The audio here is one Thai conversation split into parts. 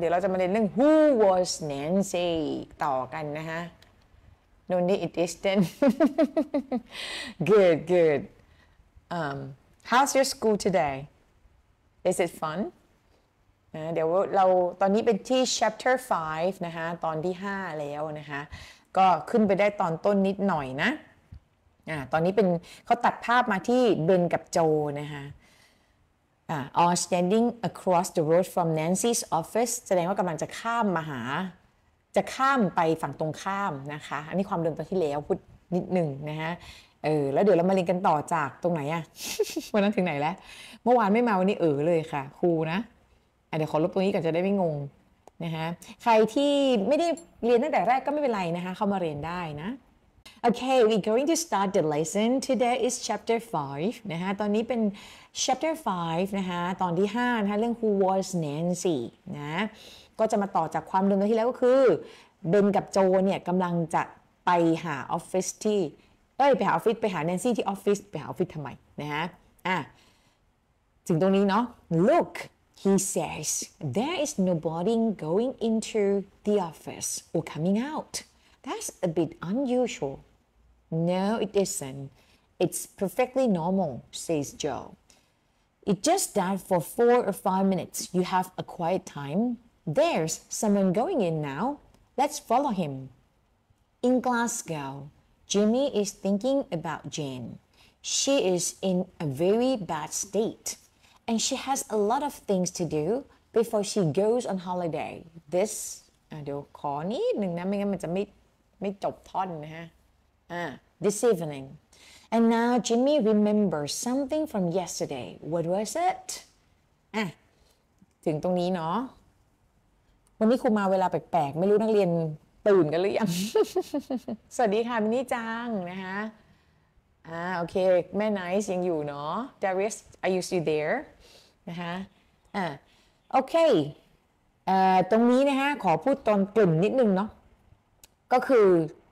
เดี๋ยวเราจะมาเรียนเรื่อง who was Nancy ต่อกันนะคะ no need it i s t h e n good good um, how's your school today is it fun นะเดี๋ยวเราตอนนี้เป็นที่ chapter 5 นะคะตอนที่ 5 แล้วนะคะก็ขึ้นไปได้ตอนต้นนิดหน่อยนะอ่าตอนนี้เป็นเขาตัดภาพมาที่เบนกับโจนะคะอ๋อ standing across the road from Nancy's office แสดงว่ากำลังจะข้ามมาหา จะข้ามไปฝั่งตรงข้ามนะคะ อันนี้ความเดิมตอนที่แล้วพูดนิดหนึ่งนะฮะเออ แล้วเดี๋ยวเรามาเรียนกันต่อจากตรงไหนอะวันนั้นถึงไหนแล้ว เมื่อวานไม่มาวันนี้เออเลยค่ะ ครูนะ เดี๋ยวขอลบตรงนี้ก่อนจะได้ไม่งงนะคะ ใครที่ไม่ได้เรียนตั้งแต่แรกก็ไม่เป็นไรนะคะเข้ามาเรียนได้นะโอเค w e e going to start the lesson today is chapter 5 นะคะตอนนี้เป็น chapter 5 นะคะตอนที่ 5 นะคะเรื่อง who was Nancy นะก็จะมาต่อจากความเดิมที่แล้วก็คือเบนกับโจเนี่ยกำลังจะไปหาออฟฟิศที่ เอ้ย ไปหาออฟฟิศไปหาแนนซี่ที่ออฟฟิศไปหาออฟฟิศทำไม นะฮะอ่ะถึงตรงนี้เนาะ look he says there is nobody going into the office or coming out that's a bit unusual No, it isn't. It's perfectly normal, says Joe. It just that for four or five minutes you have a quiet time. There's someone going in now. Let's follow him. In Glasgow, Jimmy is thinking about Jane. She is in a very bad state and she has a lot of things to do before she goes on holiday this call เดี๋ยวขอนิดหนึ่งนะไม่งั้นมันจะไม่ไม่จบท่อนนะฮะอ่า this evening. And now Jimmy remembers something from yesterday. What was it? อ่ะถึงตรงนี้เนาะวันนี้ครูมาเวลาแปลกๆไม่รู้นักเรียนตื่นกันหรือยังสวัสดีค่ะมินี่จังนะคะอ่าโอเค แม่ไนซ์ยังอยู่เนาะ Darius are you still there นะคะอ่าโอเคอ่ตรงนี้นะคะขอพูดตอนกลิ่นนิดนึงเนาะก็คือ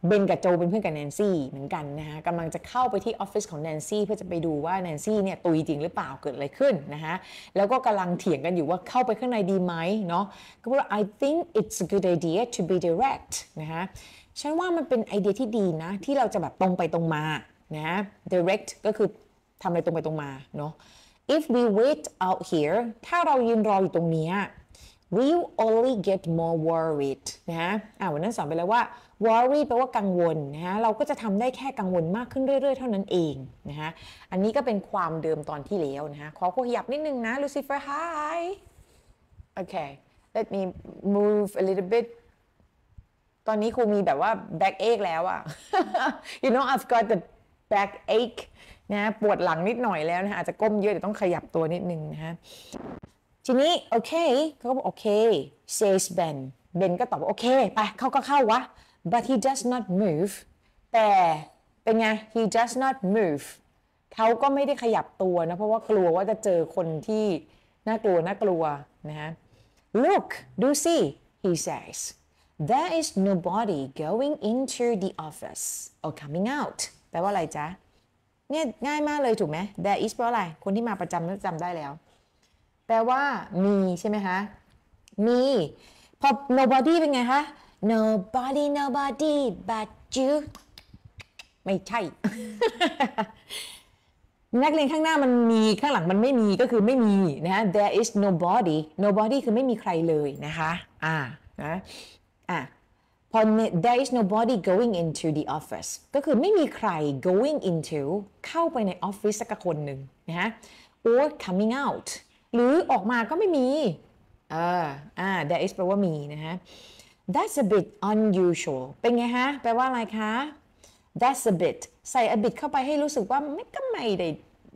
เบนกับโจเป็นเพื่อนกับแนนซี่เหมือนกันนะคะกำลังจะเข้าไปที่ออฟฟิศของแนนซี่เพื่อจะไปดูว่าแนนซี่เนี่ยตุยจริงหรือเปล่าเกิดอะไรขึ้นนะคะแล้วก็กำลังเถียงกันอยู่ว่าเข้าไปข้างในดีไหมเนาะก็บอกว่า I think it's a good idea to be direct นะคะฉันว่ามันเป็นไอเดียที่ดีนะ ที่เราจะแบบตรงไปตรงมานะ direct ก็คือทำอะไรตรงไปตรงมาเนาะ if we wait out here ถ้าเรายืนรออยู่ตรงนี้ we'll only get more worried นะฮะอ่าวันนั้นสอนไปแล้วว่า worry แปลว่ากังวลนะฮะเราก็จะทำได้แค่กังวลมากขึ้นเรื่อยๆเท่านั้นเองนะฮะอันนี้ก็เป็นความเดิมตอนที่แล้วนะฮะขอขยับนิดนึงนะ Lucifer hi okay let me move a little bit ตอนนี้ครูมีแบบว่า back ache แล้วอะ you know I've got the back ache นะะปวดหลังนิดหน่อยแล้วนะ อาจจะก้มเยอะเดี๋ยวต้องขยับตัวนิดนึงนะฮะทีนี้โอเคเขาก็บอกโอเค says Ben Ben ก็ตอบว่าโอเค ไปเข้าก็เข้าวะ but he does not move แต่เป็นไง he does not move เขาก็ไม่ได้ขยับตัวนะ เพราะว่ากลัวว่าจะเจอคนที่น่ากลัว น่ากลัว นะฮะ look ดูสิ he says there is nobody going into the office or coming out แปลว่าอะไรจ๊ะเนี่ยง่ายมากเลยถูกไหม there is แปลว่าอะไร คนที่มาประจำน่าจำได้แล้ว แปลว่ามีใช่ไหมคะ มี พอ nobody เป็นไงคะ nobody nobody but you ไม่ใช่ นักเรียนข้างหน้ามันมี ข้างหลังมันไม่มี ก็คือไม่มีนะ there is nobody nobody คือไม่มีใครเลยนะคะ อ่า นะ อ่ะพอ there is nobody going into the office ก็คือไม่มีใคร going into เข้าไปในออฟฟิศสักคนหนึ่งนะฮะ or coming out หรือออกมาก็ไม่มีเอออ่า there is แปลว่ามีนะฮะ that's a bit unusual เป็นไงฮะ แปลว่าอะไรคะ that's a bit ใส่ a bit เข้าไปให้รู้สึกว่าไม่ก็ไม่ได้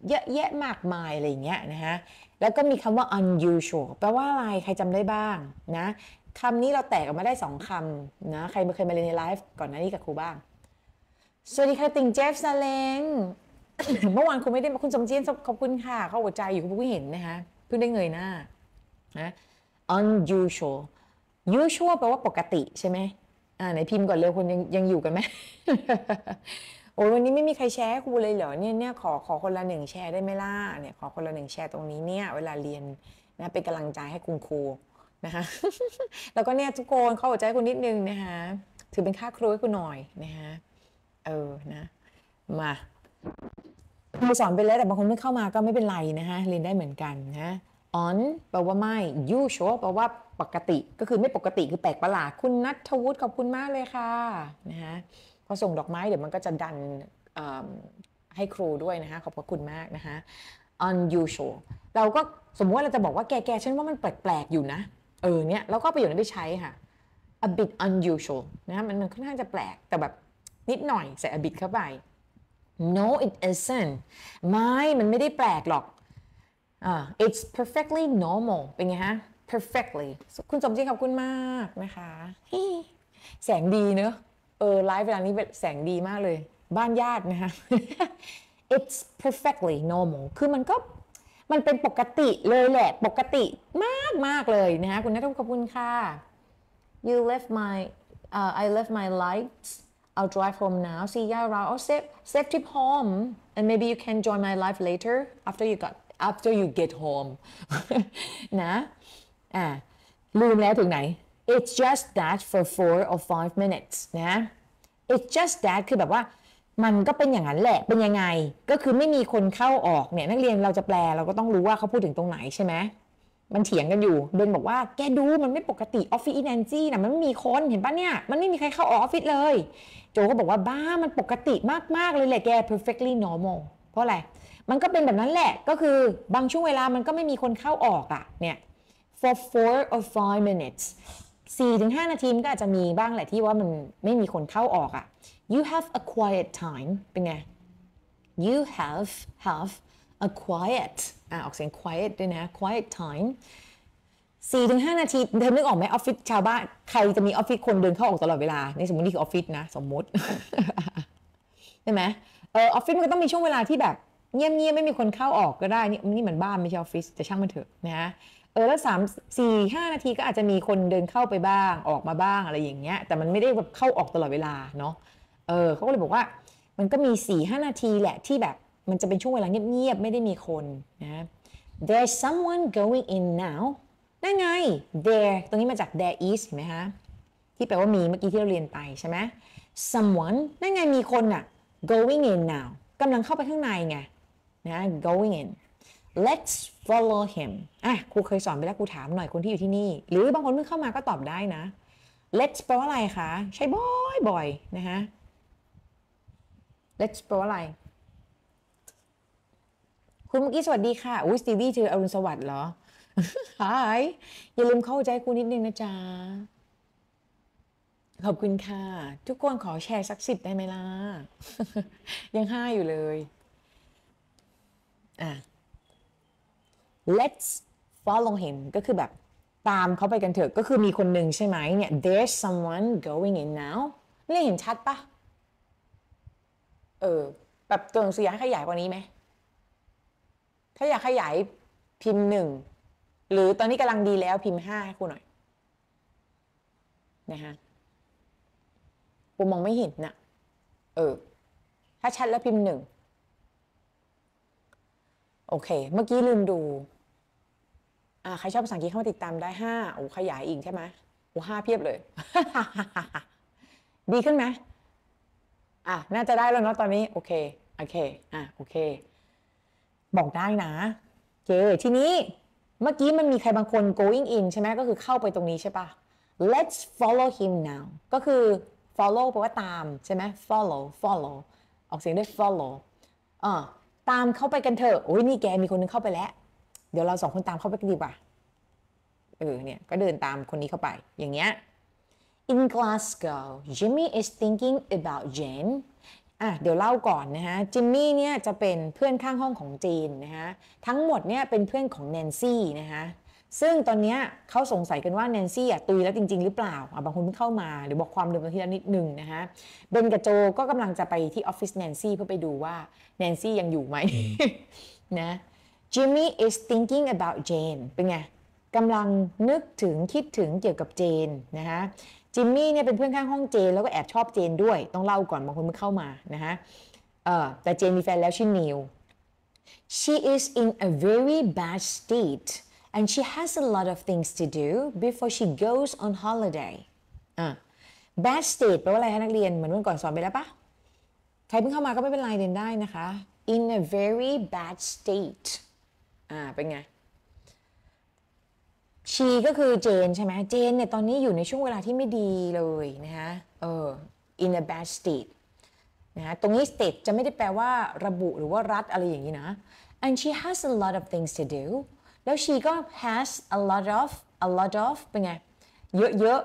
เยอะแยะมากมาย อะไรเงี้ยนะฮะ แล้วก็มีคำว่า unusual แปลว่าอะไร ใครจำได้บ้าง นะ คำนี้เราแตกออกมาได้สองคำนะ ใครเคยมาเรียนในไลฟ์ก่อนหน้านี้กับครูบ้าง สวัสดีค่ะ ติ่งเจฟสเลงเมื่อวานครูไม่ได้คุณสมเจียนขอบคุณค่ะเขาหัวใจอยู่คุณผู้เห็นนะคะเพิ่งได้เงยหน้านะ unusual ยูชัวแปลว่าปกติใช่ไหมอ่าไหนพิมพ์ก่อนเลยคนยังยังอยู่กันไหมโอ้วันนี้ไม่มีใครแชร์ครูเลยเหรอเนี่ยเนี่ยขอขอคนละหนึ่งแชร์ได้ไหมล่ะเนี่ย ขอคนละหนึ่งแชร์ตรงนี้เนี่ย เวลาเรียนนะ เป็นกำลังใจให้คุณครูนะคะ แล้วก็เนี่ยทุกคนเข้าใจคุณนิดนึงนะคะ ถือเป็นค่าครูให้คุณหน่อยนะคะเออนะมาครูสอนไปแล้วแต่บางคนไม่เข้ามาก็ไม่เป็นไรนะคะ เรียนได้เหมือนกันนะ on แปลว่าไม่ usual แปลว่าปกติก็คือไม่ปกติ คือแปลกประหลาดคุณนัทวุฒิขอบคุณมากเลยค่ะนะฮะพอส่งดอกไม้ เดี๋ยวมันก็จะดันให้ครูด้วยนะคะ ขอบคุณมากนะคะ unusual เราก็สมมติว่าเราจะบอกว่าแกแกฉันว่ามันแปลกๆ อยู่นะเออเนี่ยเราก็ประโยชน์นั้ไปใช้ค่ะ a bit unusual นะมันมันค่อนข้างจะแปลกแต่แบบนิดหน่อยใส่ a bit เข้าไป no it isn't ไม่มันไม่ได้แปลกหรอก uh, it's perfectly normal เป็นไงฮะ perfectly คุณสมจิงขอบคุณมากนะคะ แสงดีเนอะเออไลฟ์เวลานี้แสงดีมากเลย บ้านญาตินะคะ it's perfectly normal คือมันก็ มันเป็นปกติเลยแหละ ปกติมากมากเลยนะคะคุณนัทขอบคุณค่ะ you left my uh, I left my lights I'll drive home now see you around o s a f e s a f e trip home and maybe you can join my live later after you got after you get home นะอ่าลืมแล้วถึงไหน it's just that for four or five minutes นะ it's just that คือแบบว่ามันก็เป็นอย่างนั้นแหละ เป็นยังไงก็คือไม่มีคนเข้าออกเนี่ยนักเรียนเราจะแปลเราก็ต้องรู้ว่าเขาพูดถึงตรงไหนใช่ไหมมันเถียงกันอยู่เบนบอกว่าแกดูมันไม่ปกติออฟฟิศอินแอนจี้นะมันไม่มีคนเห็นปะเนี่ย มันไม่มีใครเข้าออฟฟิศเลย โจก็บอกว่าบ้ามันปกติมากๆเลยแหละแก perfectly normal เพราะอะไรมันก็เป็นแบบนั้นแหละ ก็คือบางช่วงเวลามันก็ไม่มีคนเข้าออกอะ่ะ เนี่ย for four or five minutes 4ถึง5นาทีก็อาจจะมีบ้างแหละที่ว่ามันไม่มีคนเข้าออกอะ่ะ you have a quiet time เป็นไง you have have a quiet อ่ะออกเสียง quiet ด้วยนะ quiet time 4ถึง5นาทีเธอนึกออกไหมออฟฟิศชาวบ้านใครจะมีออฟฟิศคนเดินเข้าออกตลอดเวลาในสมมตินี่คือออฟฟิศนะสมมติใช่ไหมเออออฟฟิศมันก็ต้องมีช่วงเวลาที่แบบเงียบเงียไม่มีคนเข้าออกก็ได้ นี่นี่มันบ้านไม่ใช่ออฟฟิศแต่ช่างมันเถอะนะฮะเออแล้วสามสี่ห้านาทีก็อาจจะมีคนเดินเข้าไปบ้างออกมาบ้างอะไรอย่างเงี้ย แต่มันไม่ได้แบบเข้าออกตลอดเวลาเนาะ เออเขาก็เลยบอกว่ามันก็มีสี่ห้านาทีแหละ ที่แบบมันจะเป็นช่วงเวลาเงียบๆ ไม่ได้มีคนนะ there's someone going in now นั่นไง there ตรงนี้มาจาก there is เห็นไหมคะที่แปลว่ามีเมื่อกี้ที่เราเรียนไปใช่ไหม someone นั่นไงมีคนอะ going in now กำลังเข้าไปข้างในไงนะ going in let's follow him อ่ะครูเคยสอนไปแล้วครูถามหน่อยคนที่อยู่ที่นี่ หรือบางคนเพิ่งเข้ามาก็ตอบได้นะ let's แปลว่าอะไรคะ ใช้บ่อยบ่อยนะคะ let's แปลว่าอะไร คุณเมื่อกี้สวัสดีค่ะ อุ้ยสตีวี่เธออรุณสวัสดิ์เหรอ Hi อย่าลืมเข้าใจครูนิดนึงนะจ๊ะขอบคุณค่ะ ทุกคนขอแชร์สักสิบได้ไหมล่ะ ยังห้าอยู่เลยอ่ let's follow him ก็คือแบบตามเขาไปกันเถอะก็คือมีคนหนึ่งใช่ไหมเนี่ย there's someone going in now นี่เห็นชัดปะเออ แบบตัวหนังสืออยากขยายกว่านี้ไหม ถ้าอยากขยายพิมพ์หนึ่ง หรือตอนนี้กำลังดีแล้วพิมพ์ห้าให้ครูหน่อยนะฮะปูมองไม่เห็นนะะเออ ถ้าชัดแล้วพิมพ์หนึ่งโอเค เมื่อกี้ลืมดูอ่าใครชอบภาษาอังกฤษเข้ามาติดตามได้ห้าโอ้ ขยายอีกใช่ไหมโอ้ห้าเพียบเลย ดีขึ้นไหมอ่ะน่าจะได้แล้วเนาะตอนนี้ โอเค โอเคอ่ะโอเค บอกได้นะโอเคทีนี้ เมื่อกี้มันมีใครบางคน going in ใช่ไหม ก็คือเข้าไปตรงนี้ใช่ปะ let's follow him now ก็คือ follow แปลว่าตามใช่ไหม follow follow ออกเสียงด้วย follow อ่าตามเข้าไปกันเถอะโอ้ยนี่แก มีคนนึงเข้าไปแล้ว เดี๋ยวเราสองคนตามเข้าไปกันดีกว่าเออเนี่ย ก็เดินตามคนนี้เข้าไป อย่างเงี้ย In Glasgow Jimmy is thinking about Jane อ่ะเดี๋ยวเล่าก่อนนะฮะ จิมมี่เนี่ยจะเป็นเพื่อนข้างห้องของจนนะฮะ ทั้งหมดเนี่ยเป็นเพื่อนของแนนซี่นะฮะซึ่งตอนนี้เขาสงสัยกันว่าแนนซี่ตุยแล้วจริงๆหรือเปล่าบางคนเพิ่งเข้ามาหรือบอกความเดิมตันทีลวนิดหนึ่งนะคะเบนกับโจก็กำลังจะไปที่ออฟฟิศแนนซี่เพื่อไปดูว่าแนนซี่ยังอยู่ไหมนะจิมมี่ is thinking about Jane เป็นไงกำลังนึกถึงคิดถึงเกี่ยวกับเจนนะคะจิมมี่เนี่ยเป็นเพื่อนข้างห้องเจนแล้วก็แอบชอบเจนด้วยต้องเล่าก่อนบางคนเพิ่งเข้ามานะคะแต่เจนมีแฟนแล้วชื่อนิว she is in a very bad state and she has a lot of things to do before she goes on holiday อ่ bad state แปลว่าอะไรคะนักเรียน เหมือนื่อก่อนสอนไปแล้วปะใครเพิ่งเข้ามาก็ไม่เป็นไรเรียนได้นะคะ in a very bad state อ่าเป็นไงชีก็คือเจนใช่ไหมเจนเนี่ยตอนนี้อยู่ในช่วงเวลาที่ไม่ดีเลยนะคะ เออ in a bad state นะะตรงนี้ state จะไม่ได้แปลว่าระบุหรือว่ารัดอะไรอย่างนี้นะ and she has a lot of things to do แล้ว she ก็ has a lot of a lot of เป็นไง เยอะเยอะ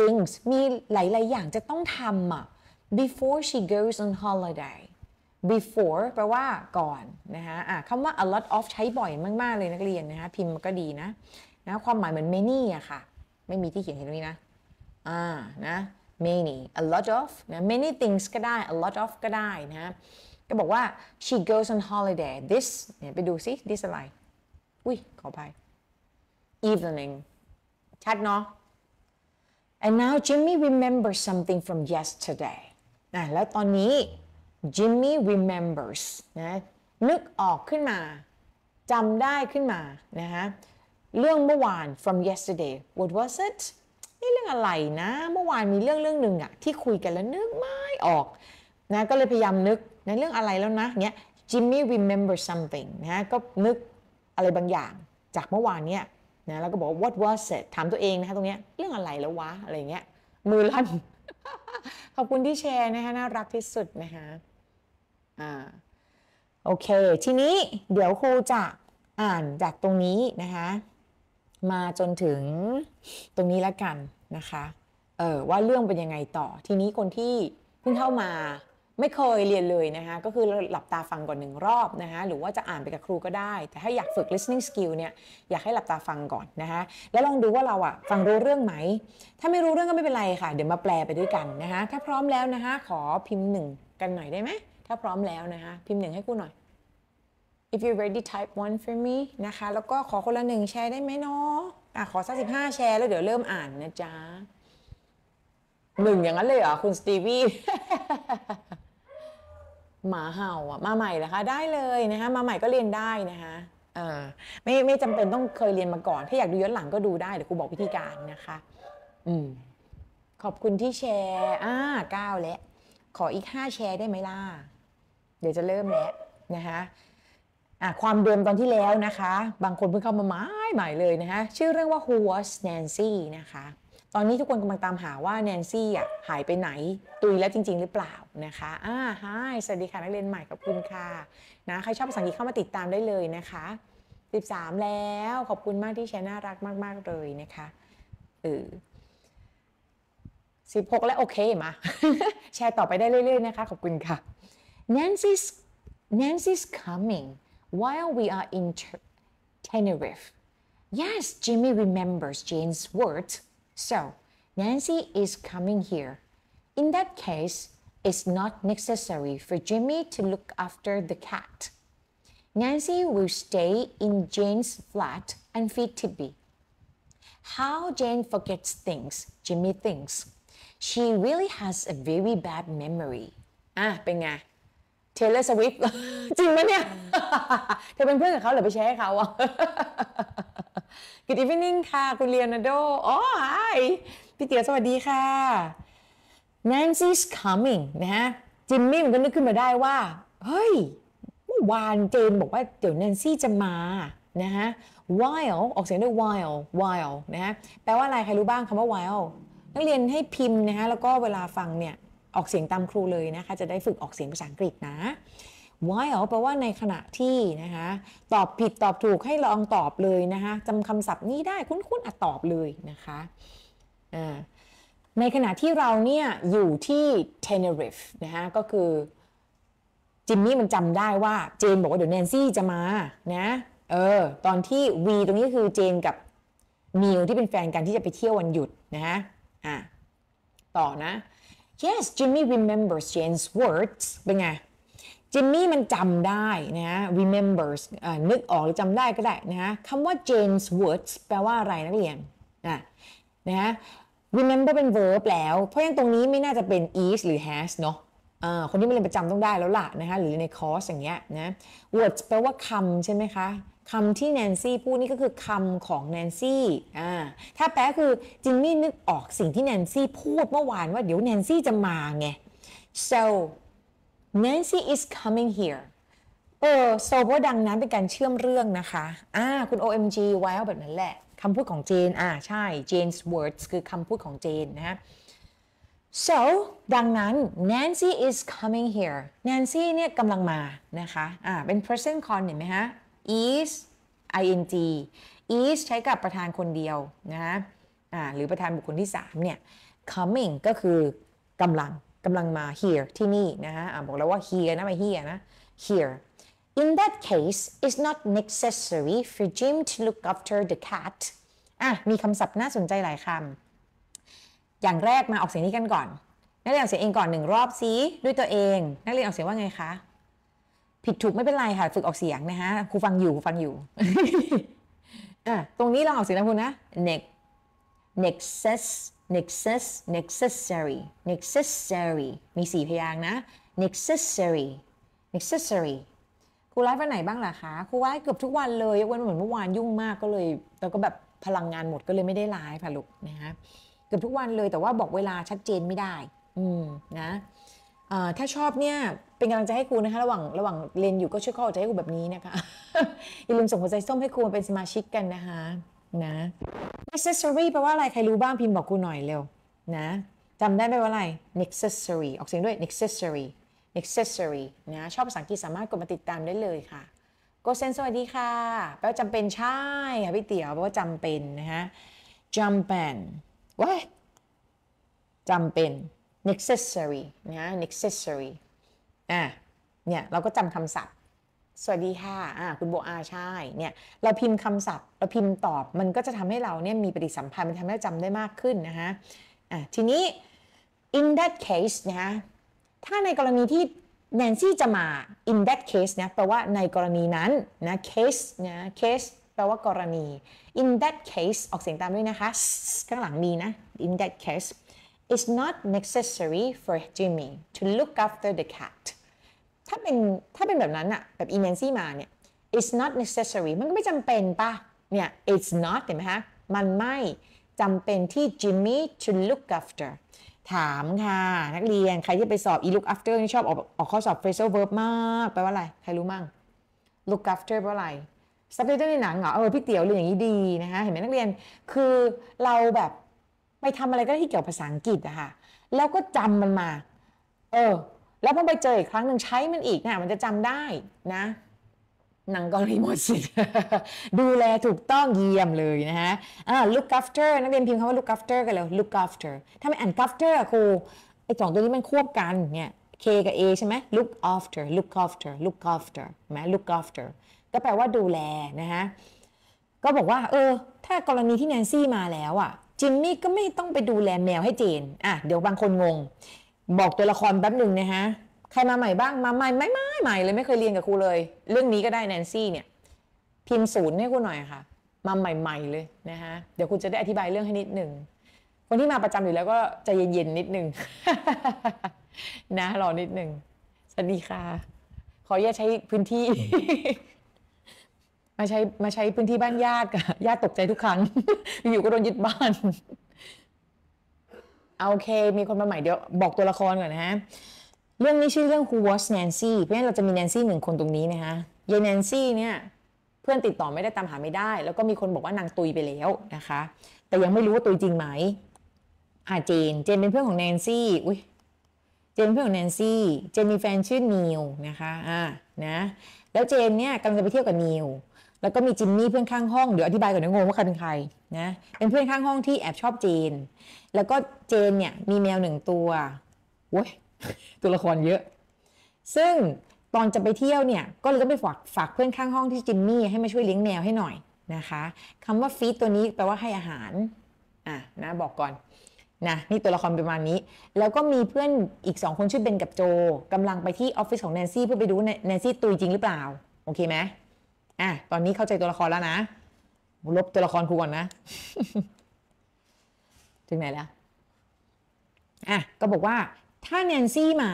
things มีหลาย ๆ อย่างจะต้องทำอ่ะ before she goes on holiday before แปลว่าก่อนนะคะะคำว่า a lot of ใช้บ่อยมาก ๆ เลยนักเรียนนะคะ พิมพ์ก็ดีนะ นะ ความหมายเหมือน many อะค่ะ ไม่มีที่เขียนเห็นตรงนี้นะ อ่า นะ many a lot of นะ many things ก็ได้ a lot of ก็ได้นะ ก็บอกว่า she goes on holiday this เนี่ยไปดูซิ this อะไรอุ้ยขอไป evening ชัดเนาะ and now Jimmy remembers something from yesterday นะแล้วตอนนี้ Jimmy remembers นะนึกออกขึ้นมาจำได้ขึ้นมานะฮะเรื่องเมื่อวาน from yesterday what was it นี่เรื่องอะไรนะเมื่อวานมีเรื่องเรื่องหนึ่งอะที่คุยกันแล้วนึกไม่ออกนะก็เลยพยายามนึกนะเรื่องอะไรแล้วนะเนี้ย Jimmy remember something นะก็นึกอะไรบางอย่างจากเมื่อวานเนี้ยนะแล้วก็บอก what was it ถามตัวเองนะคะตรงเนี้ยเรื่องอะไรแล้ววะอะไรเงี้ยมือลั่น ขอบคุณที่แชร์นะคะน่ารักที่สุดนะคะอ่าโอเคทีนี้เดี๋ยวครูจะอ่านจากตรงนี้นะคะมาจนถึงตรงนี้แล้วกันนะคะเออว่าเรื่องเป็นยังไงต่อ ทีนี้คนที่เพิ่งเข้ามาไม่เคยเรียนเลยนะคะก็คือหลับตาฟังก่อนหนึ่งรอบนะคะหรือว่าจะอ่านไปกับครูก็ได้ แต่ถ้าอยากฝึก listening skill เนี่ยอยากให้หลับตาฟังก่อนนะคะแล้วลองดูว่าเราอะฟังรู้เรื่องไหม ถ้าไม่รู้เรื่องก็ไม่เป็นไรค่ะ เดี๋ยวมาแปลไปด้วยกันนะคะถ้าพร้อมแล้วนะคะ ขอพิมพ์หนึ่งกันหน่อยได้ไหม ถ้าพร้อมแล้วนะคะพิมพ์หนึ่งให้กูหน่อย if you ready type one for me นะคะแล้วก็ขอคนละหนึ่งแชร์ได้ไหมเนาะอ่ะขอสักสิบห้าแชร์แล้วเดี๋ยวเริ่มอ่านนะจ๊ะหนึ่งอย่างนั้นเลยเหรอคุณสตีวีหมาเห่าอ่ะมาใหม่เรอคะ ได้เลยนะคะ มาใหม่ก็เรียนได้นะคะเออไม่ไม่จำเป็นต้องเคยเรียนมาก่อน ถ้าอยากดูย้อนหลังก็ดูได้เดี๋ยวครูบอกวิธีการนะคะอืมขอบคุณที่แชร์อ่าเก้าแล้ว ขออีกห้าแชร์ได้ไหมล่ะ เดี๋ยวจะเริ่มแล้วนะคะอ่ะความเดิมตอนที่แล้วนะคะ บางคนเพิ่งเข้ามาใหม่ใหม่เลยนะคะ ชื่อเรื่องว่า Who was Nancy นะคะตอนนี้ทุกคนกำลังตามหาว่าแนนซี่อ่ะหายไปไหนตุยแล้วจริง ๆ หรือเปล่า นะคะอ่าฮายสวัสดีค่ะ นักเรียนใหม่ ขอบคุณค่ะ นะใครชอบภาษาอังกฤษเข้ามาติดตามได้เลยนะคะ 13 แล้ว ขอบคุณมากที่แชร์น่ารักมากๆเลยนะคะ เออสิบหกแล้วโอเคมาแชร์ต่อไปได้เรื่อย ๆ นะคะ ขอบคุณค่ะ Nancy's Nancy's coming while we are in Tenerife yes Jimmy remembers Jane's words So, Nancy is coming here. In that case, it's not necessary for Jimmy to look after the cat. Nancy will stay in Jane's flat and feed Tibby. How Jane forgets things, Jimmy thinks. She really has a very bad memory. อ่ะเป็นไง ah, Taylor Swift จริงไหมเนี่ย เธอเป็นเพื่อนกับเขาหรือไปแชร์ให้เขาอ่ะ Good evening ค่ะ คุณเลโอนาร์โดอ้อายพี่เตี๋ยสวัสดีค่ะ Nancy's coming นะฮะจิมมี่มันก็นึกขึ้นมาได้ว่า เฮ้ยเมื่อวานเจนบอกว่า เดี๋ยวแนนซี่จะมา นะฮะ while ออกเสียงด้วย while while นะฮะแปลว่าอะไรใครรู้บ้างคำว่า while นักเรียนให้พิมพ์นะฮะแล้วก็เวลาฟังเนี่ย ออกเสียงตามครูเลยนะคะจะได้ฝึกออกเสียงภาษาอังกฤษนะ while แปลว่าในขณะที่นะคะตอบผิดตอบถูกให้ลองตอบเลยนะคะจำคำศัพท์นี้ได้ คุ้นๆอ่ะตอบเลยนะคะอ่าในขณะที่เราเนี่ยอยู่ที่ t e เน r i ฟ e นะคะก็คือ จิมมี่มันจำได้ว่าเจนบอกว่าเดี๋ยวแนนซี่จะมานะเออตอนที่วีตรงนี้คือเจนกับนิวที่เป็นแฟนกันที่จะไปเที่ยววันหยุดนะฮะอ่ะต่อนะ yes Jimmy remembers Jane's words เป็นไงจิมมี่มันจำได้นะ remembers นึกออกหรือจำได้ก็ได้นะคำว่า James words แปลว่าอะไรนักเรียนนะนะ remember เป็น verb แล้ว เพราะฉะนั้นตรงนี้ไม่น่าจะเป็น is หรือ has เนาะคนที่มาเรียนประจำต้องได้แล้วล่ะนะคะหรือในคอร์สอย่างเงี้ยนะ words แปลว่าคำใช่ไหมคะคำที่แนนซี่พูดนี่ก็คือคำของแนนซี่อ่าถ้าแปลคือจิมมี่นึกออกสิ่งที่แนนซี่พูดเมื่อวานว่าเดี๋ยวแนนซี่จะมาไง so Nancy is coming here เออโซเพราะดังนั้นเป็นการเชื่อมเรื่องนะคะอ่าคุณ OMG ว้าวแบบนั้นแหละ คำพูดของเจนอ่าใช่ Jane's words คือคำพูดของเจนนะ so ดังนั้น Nancy is coming here Nancy เนี่ยกำลังมานะคะอ่าเป็น present con เห็นไหมฮะ is ing is ใช้กับประธานคนเดียวนะอ่าหรือประธานบุคคลที่3เนี่ย coming ก็คือกำลังกำลังมา here ที่นี่นะฮะบอกแล้วว่า here นะไม่ here นะ here in that case it's not necessary for Jim to look after the cat อ่ะ มีคำศัพท์น่าสนใจหลายคำ อย่างแรกมาออกเสียงนี้กันก่อน นักเรียนออกเสียงเองก่อนหนึ่งรอบซิด้วยตัวเอง นักเรียนออกเสียงว่าไงคะ ผิดถูกไม่เป็นไรค่ะ ฝึกออกเสียงนะฮะครูฟังอยู่ครูฟังอยู่อ่ะตรงนี้ลองออกเสียงนะคุณนะ n e x t n e x e s s nexus necessary necessary มีสี่พยางนะ necessary necessary ครูไลฟ์วันไหนบ้างล่ะคะ ครูไลฟ์เกือบทุกวันเลยยกเว้นเหมือนเมื่อวานยุ่งมากก็เลยแล้วก็แบบพลังงานหมดก็เลยไม่ได้ไลฟ์ค่ะลูกนะคะ เกือบทุกวันเลยแต่ว่าบอกเวลาชัดเจนไม่ได้ อืมนะถ้าชอบเนี่ยเป็นกำลังใจให้ครูนะคะ ระหว่างระหว่างเรียนอยู่ก็ช่วยเข้าใจให้ครูแบบนี้นะคะอย่าลืมส่งหัวใจส้มให้ครูเป็นสมาชิกกันนะคะนะ necessary แปลว่าอะไรใครรู้บ้างพิมพ์บอกกูหน่อยเร็วนะจำได้ไหมว่าอะไร necessary ออกเสียงด้วย necessary necessary นะชอบภาษาอังกฤษสามารถกดมาติดตามได้เลยค่ะโกเซนสวัสดีค่ะ แปลว่าจำเป็นใช่ค่ะพี่เตี๋ยวแปลว่าจำเป็นนะฮะจำเป็น what จำเป็น necessary นะ necessary อ่ะเนี่ย เราก็จำคำศัพท์สวัสดีค่ะอ่าคุณโบอาใช่เนี่ยเราพิมพ์คำศัพท์เราพิมพ์ตอบ มันก็จะทำให้เราเนี่ยมีปฏิสัมพันธ์มันทำให้จำได้มากขึ้นนะคะอ่ะทีนี้ in that case นะคะถ้าในกรณีที่แนนซี่จะมา in that case นะแปลว่าในกรณีนั้นนะ case นะ case แปลว่ากรณี in that case ออกเสียงตามด้วยนะคะข้างหลังมีนะ in that case it's not necessary for Jimmy to look after the cat ถ้าเป็น ถ้าเป็นแบบนั้นอะแบบ e m e n g e c y มาเนี่ย it's not necessary มันก็ไม่จำเป็นปะเนี่ย it's not เห็นไหมฮะ มันไม่จำเป็นที่ Jimmy to look after ถามค่ะ นักเรียนใครที่ไปสอบ e look after ี่ชอบออกออกข้อสอบ phrasal verb มากแปลว่าอะไร ใครรู้มั่ง look after แปลว่าอะไร subtitle ในหนังเหรอเออ พี่เตี๋ยวเรียนอย่างนี้ดีนะคะเห็นไหมนักเรียนคือเราแบบไปทำอะไรก็ได้ที่เกี่ยวภาษาอังกฤษอะค่ะแล้วก็จำมันมาเออแล้วพอไปเจออีกครั้งหนึ่งใช้มันอีกเนี่ยมันจะจำได้นะหนังเกาหลีหมดสิดูแลถูกต้องเยี่ยมเลยนะฮะอ่า look after นักเรียนพิมพ์คำว่า look after กันเลย look after ถ้าไม่อ่าน after ครูไอ้สองตัวนี้มันควบกันเนี่ย K กับ A ใช่ไหม look after look after look after ไหม look after ก็แปลว่าดูแลนะฮะ ก็บอกว่า เออ ถ้ากรณีที่แนนซี่มาแล้วอ่ะจิมมี่ก็ไม่ต้องไปดูแลแมวให้เจนอ่ะเดี๋ยวบางคนงงบอกตัวละครแป๊บหนึ่งนะฮะใครมาใหม่บ้าง มาใหม่ไม่ม่ใหม่เลยไม่เคยเรียนกับครูเลย เรื่องนี้ก็ได้แนนซี่เนี่ย พิมพ์ศูนย์ให้ครูหน่อยค่ะ มาใหม่ ๆเลยนะฮะ เดี๋ยวคุณจะได้อธิบายเรื่องให้นิดหนึ่งคนที่มาประจำอยู่แล้วก็ใจเย็นๆนิดหนึ่งนะ รอนิดหนึ่งสวัสดีค่ะ ขออย่าใช้พื้นที่ มาใช้มาใช้พื้นที่บ้านญาติค่ะญาติตกใจทุกครั้ง อยู่ก็โดนยึดบ้านโอเค มีคนมาใหม่เดี๋ยวบอกตัวละครก่อนนะฮะ เรื่องนี้ชื่อเรื่อง Who was Nancy เพราะฉะนั้นเราจะมี Nancy หนึ่งคนตรงนี้นะฮะยายนนซี่เนี่ยเพื่อนติดต่อไม่ได้ตามหาไม่ได้ แล้วก็มีคนบอกว่านางตุยไปแล้วนะคะ แต่ยังไม่รู้ว่าตุยจริงไหมอ่าเจน เจนเป็นเพื่อนของแนนซี่อุ้ย เจนเพื่อนของแนนซี่เจนมีแฟนชื่อนิวนะคะ อ่า นะ แล้วเจนเนี่ยกำลังจะไปเที่ยวกับนิวแล้วก็มีจิมมี่เพื่อนข้างห้อง เดี๋ยวอธิบายก่อนนะงงว่าใครเป็นใครนะเป็นเพื่อนข้างห้องที่แอบชอบเจนแล้วก็เจนเนี่ยมีแมวหนึ่งตัวโว้ยตัวละครเยอะ ซึ่งตอนจะไปเที่ยวเนี่ย ก็เลยต้องไปฝากฝากเพื่อนข้างห้องที่จิมมี่ให้มาช่วยเลี้ยงแมวให้หน่อยนะคะคำว่าฟีดตัวนี้แปลว่าให้อาหารอ่ะนะ บอกก่อนนะนี่ตัวละครประมาณนี้แล้วก็มีเพื่อนอีกสองคนชื่อเบนกับโจ กำลังไปที่ออฟฟิศของแนนซี่เพื่อไปดูแนนซี่ตุยจริงหรือเปล่าโอเคไหมอ่ะ ตอนนี้เข้าใจตัวละครแล้วนะลบตัวละครครูก่อนนะ ถึงไหนแล้วอ่ะ ก็บอกว่าถ้าแนนซี่มา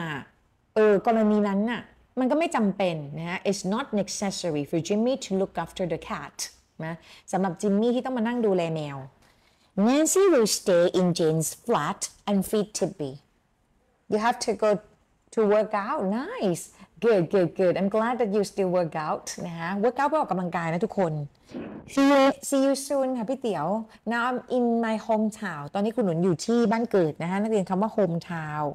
เออกรณีนั้นน่ะ มันก็ไม่จำเป็นนะ it's not necessary for Jimmy to look after the cat นะสำหรับจิมมี่ที่ต้องมานั่งดูแลแมว Nancy will stay in Jane's flat and feed Tibby you have to go to work out nice Good good good I'm glad that you still work out นะฮะ work out ไป่อออกกำลังกายนะทุกคน see you see you soon ค่ะพี่เตี๋ยว now I'm in my hometown ตอนนี้คุณหนุนอยู่ที่บ้านเกิดนะฮะ นักเรียนคำว่า hometown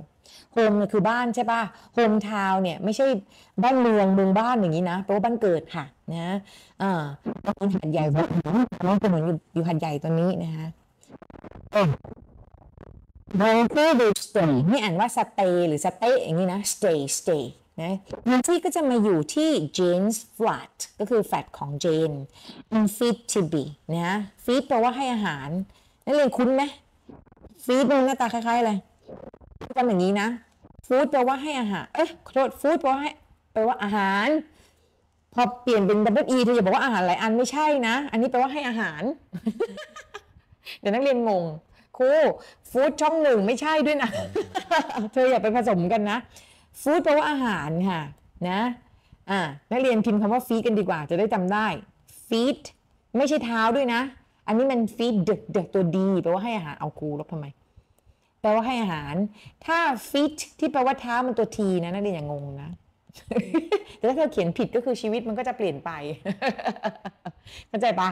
home คือบ้านใช่ป่ะ hometown เนี่ย ไม่ใช่บ้านเมืองเมืองบ้านอย่างนี้นะแปลว่าบ้านเกิดค่ะ นะอ่าตอนหัดใหญ่วะน้องคุณหนุนอยู่อยู่หัดใหญ่ตอนนี้นะฮะเอร์เกอ o ์ดูสเตย์นี่อ่านว่าสเตย์หรือสเตย์อย่างนี้นะ stay stay นะันที่ก็จะมาอยู่ที่ Jane's flat ก็คือแฟลตของ Jane and feed t o b e นะฟีดแปลว่าให้อาหาร นั่นเรียนคุ้นไหมฟีดมันหน้า ตา คล้าย ๆ อะไร็นอย่างนี้นะฟ o o ดแปลว่าให้อาหาร เอ๊ะ โทษฟ o o ดแปลว่าให้แปลว่าอาหาร พอเปลี่ยนเป็น double E เธออย่าบอกว่าอาหารหลายอันไม่ใช่นะ อันนี้แปลว่าให้อาหาร เดี๋ยวนักเรียนงงครูฟ o o ดช่องหนึ่งไม่ใช่ด้วยนะเธออย่าไปผสมกันนะฟู้ดแปลว่าอาหารค่ะนะ อ่านักเรียนพิมพ์คำว่าฟีดกันดีกว่าจะได้จำได้ฟีดไม่ใช่เท้าด้วยนะ อันนี้มันฟีดเด็กเด็กตัวดีแปลว่าให้อาหาร เอากูลบทำไม แปลว่าให้อาหาร ถ้าฟีดที่แปลว่าเท้ามันตัวทีนะนักเรียนอย่างงนะ แต่ถ้าเธอเขียนผิดก็คือชีวิตมันก็จะเปลี่ยนไป เข้าใจปะ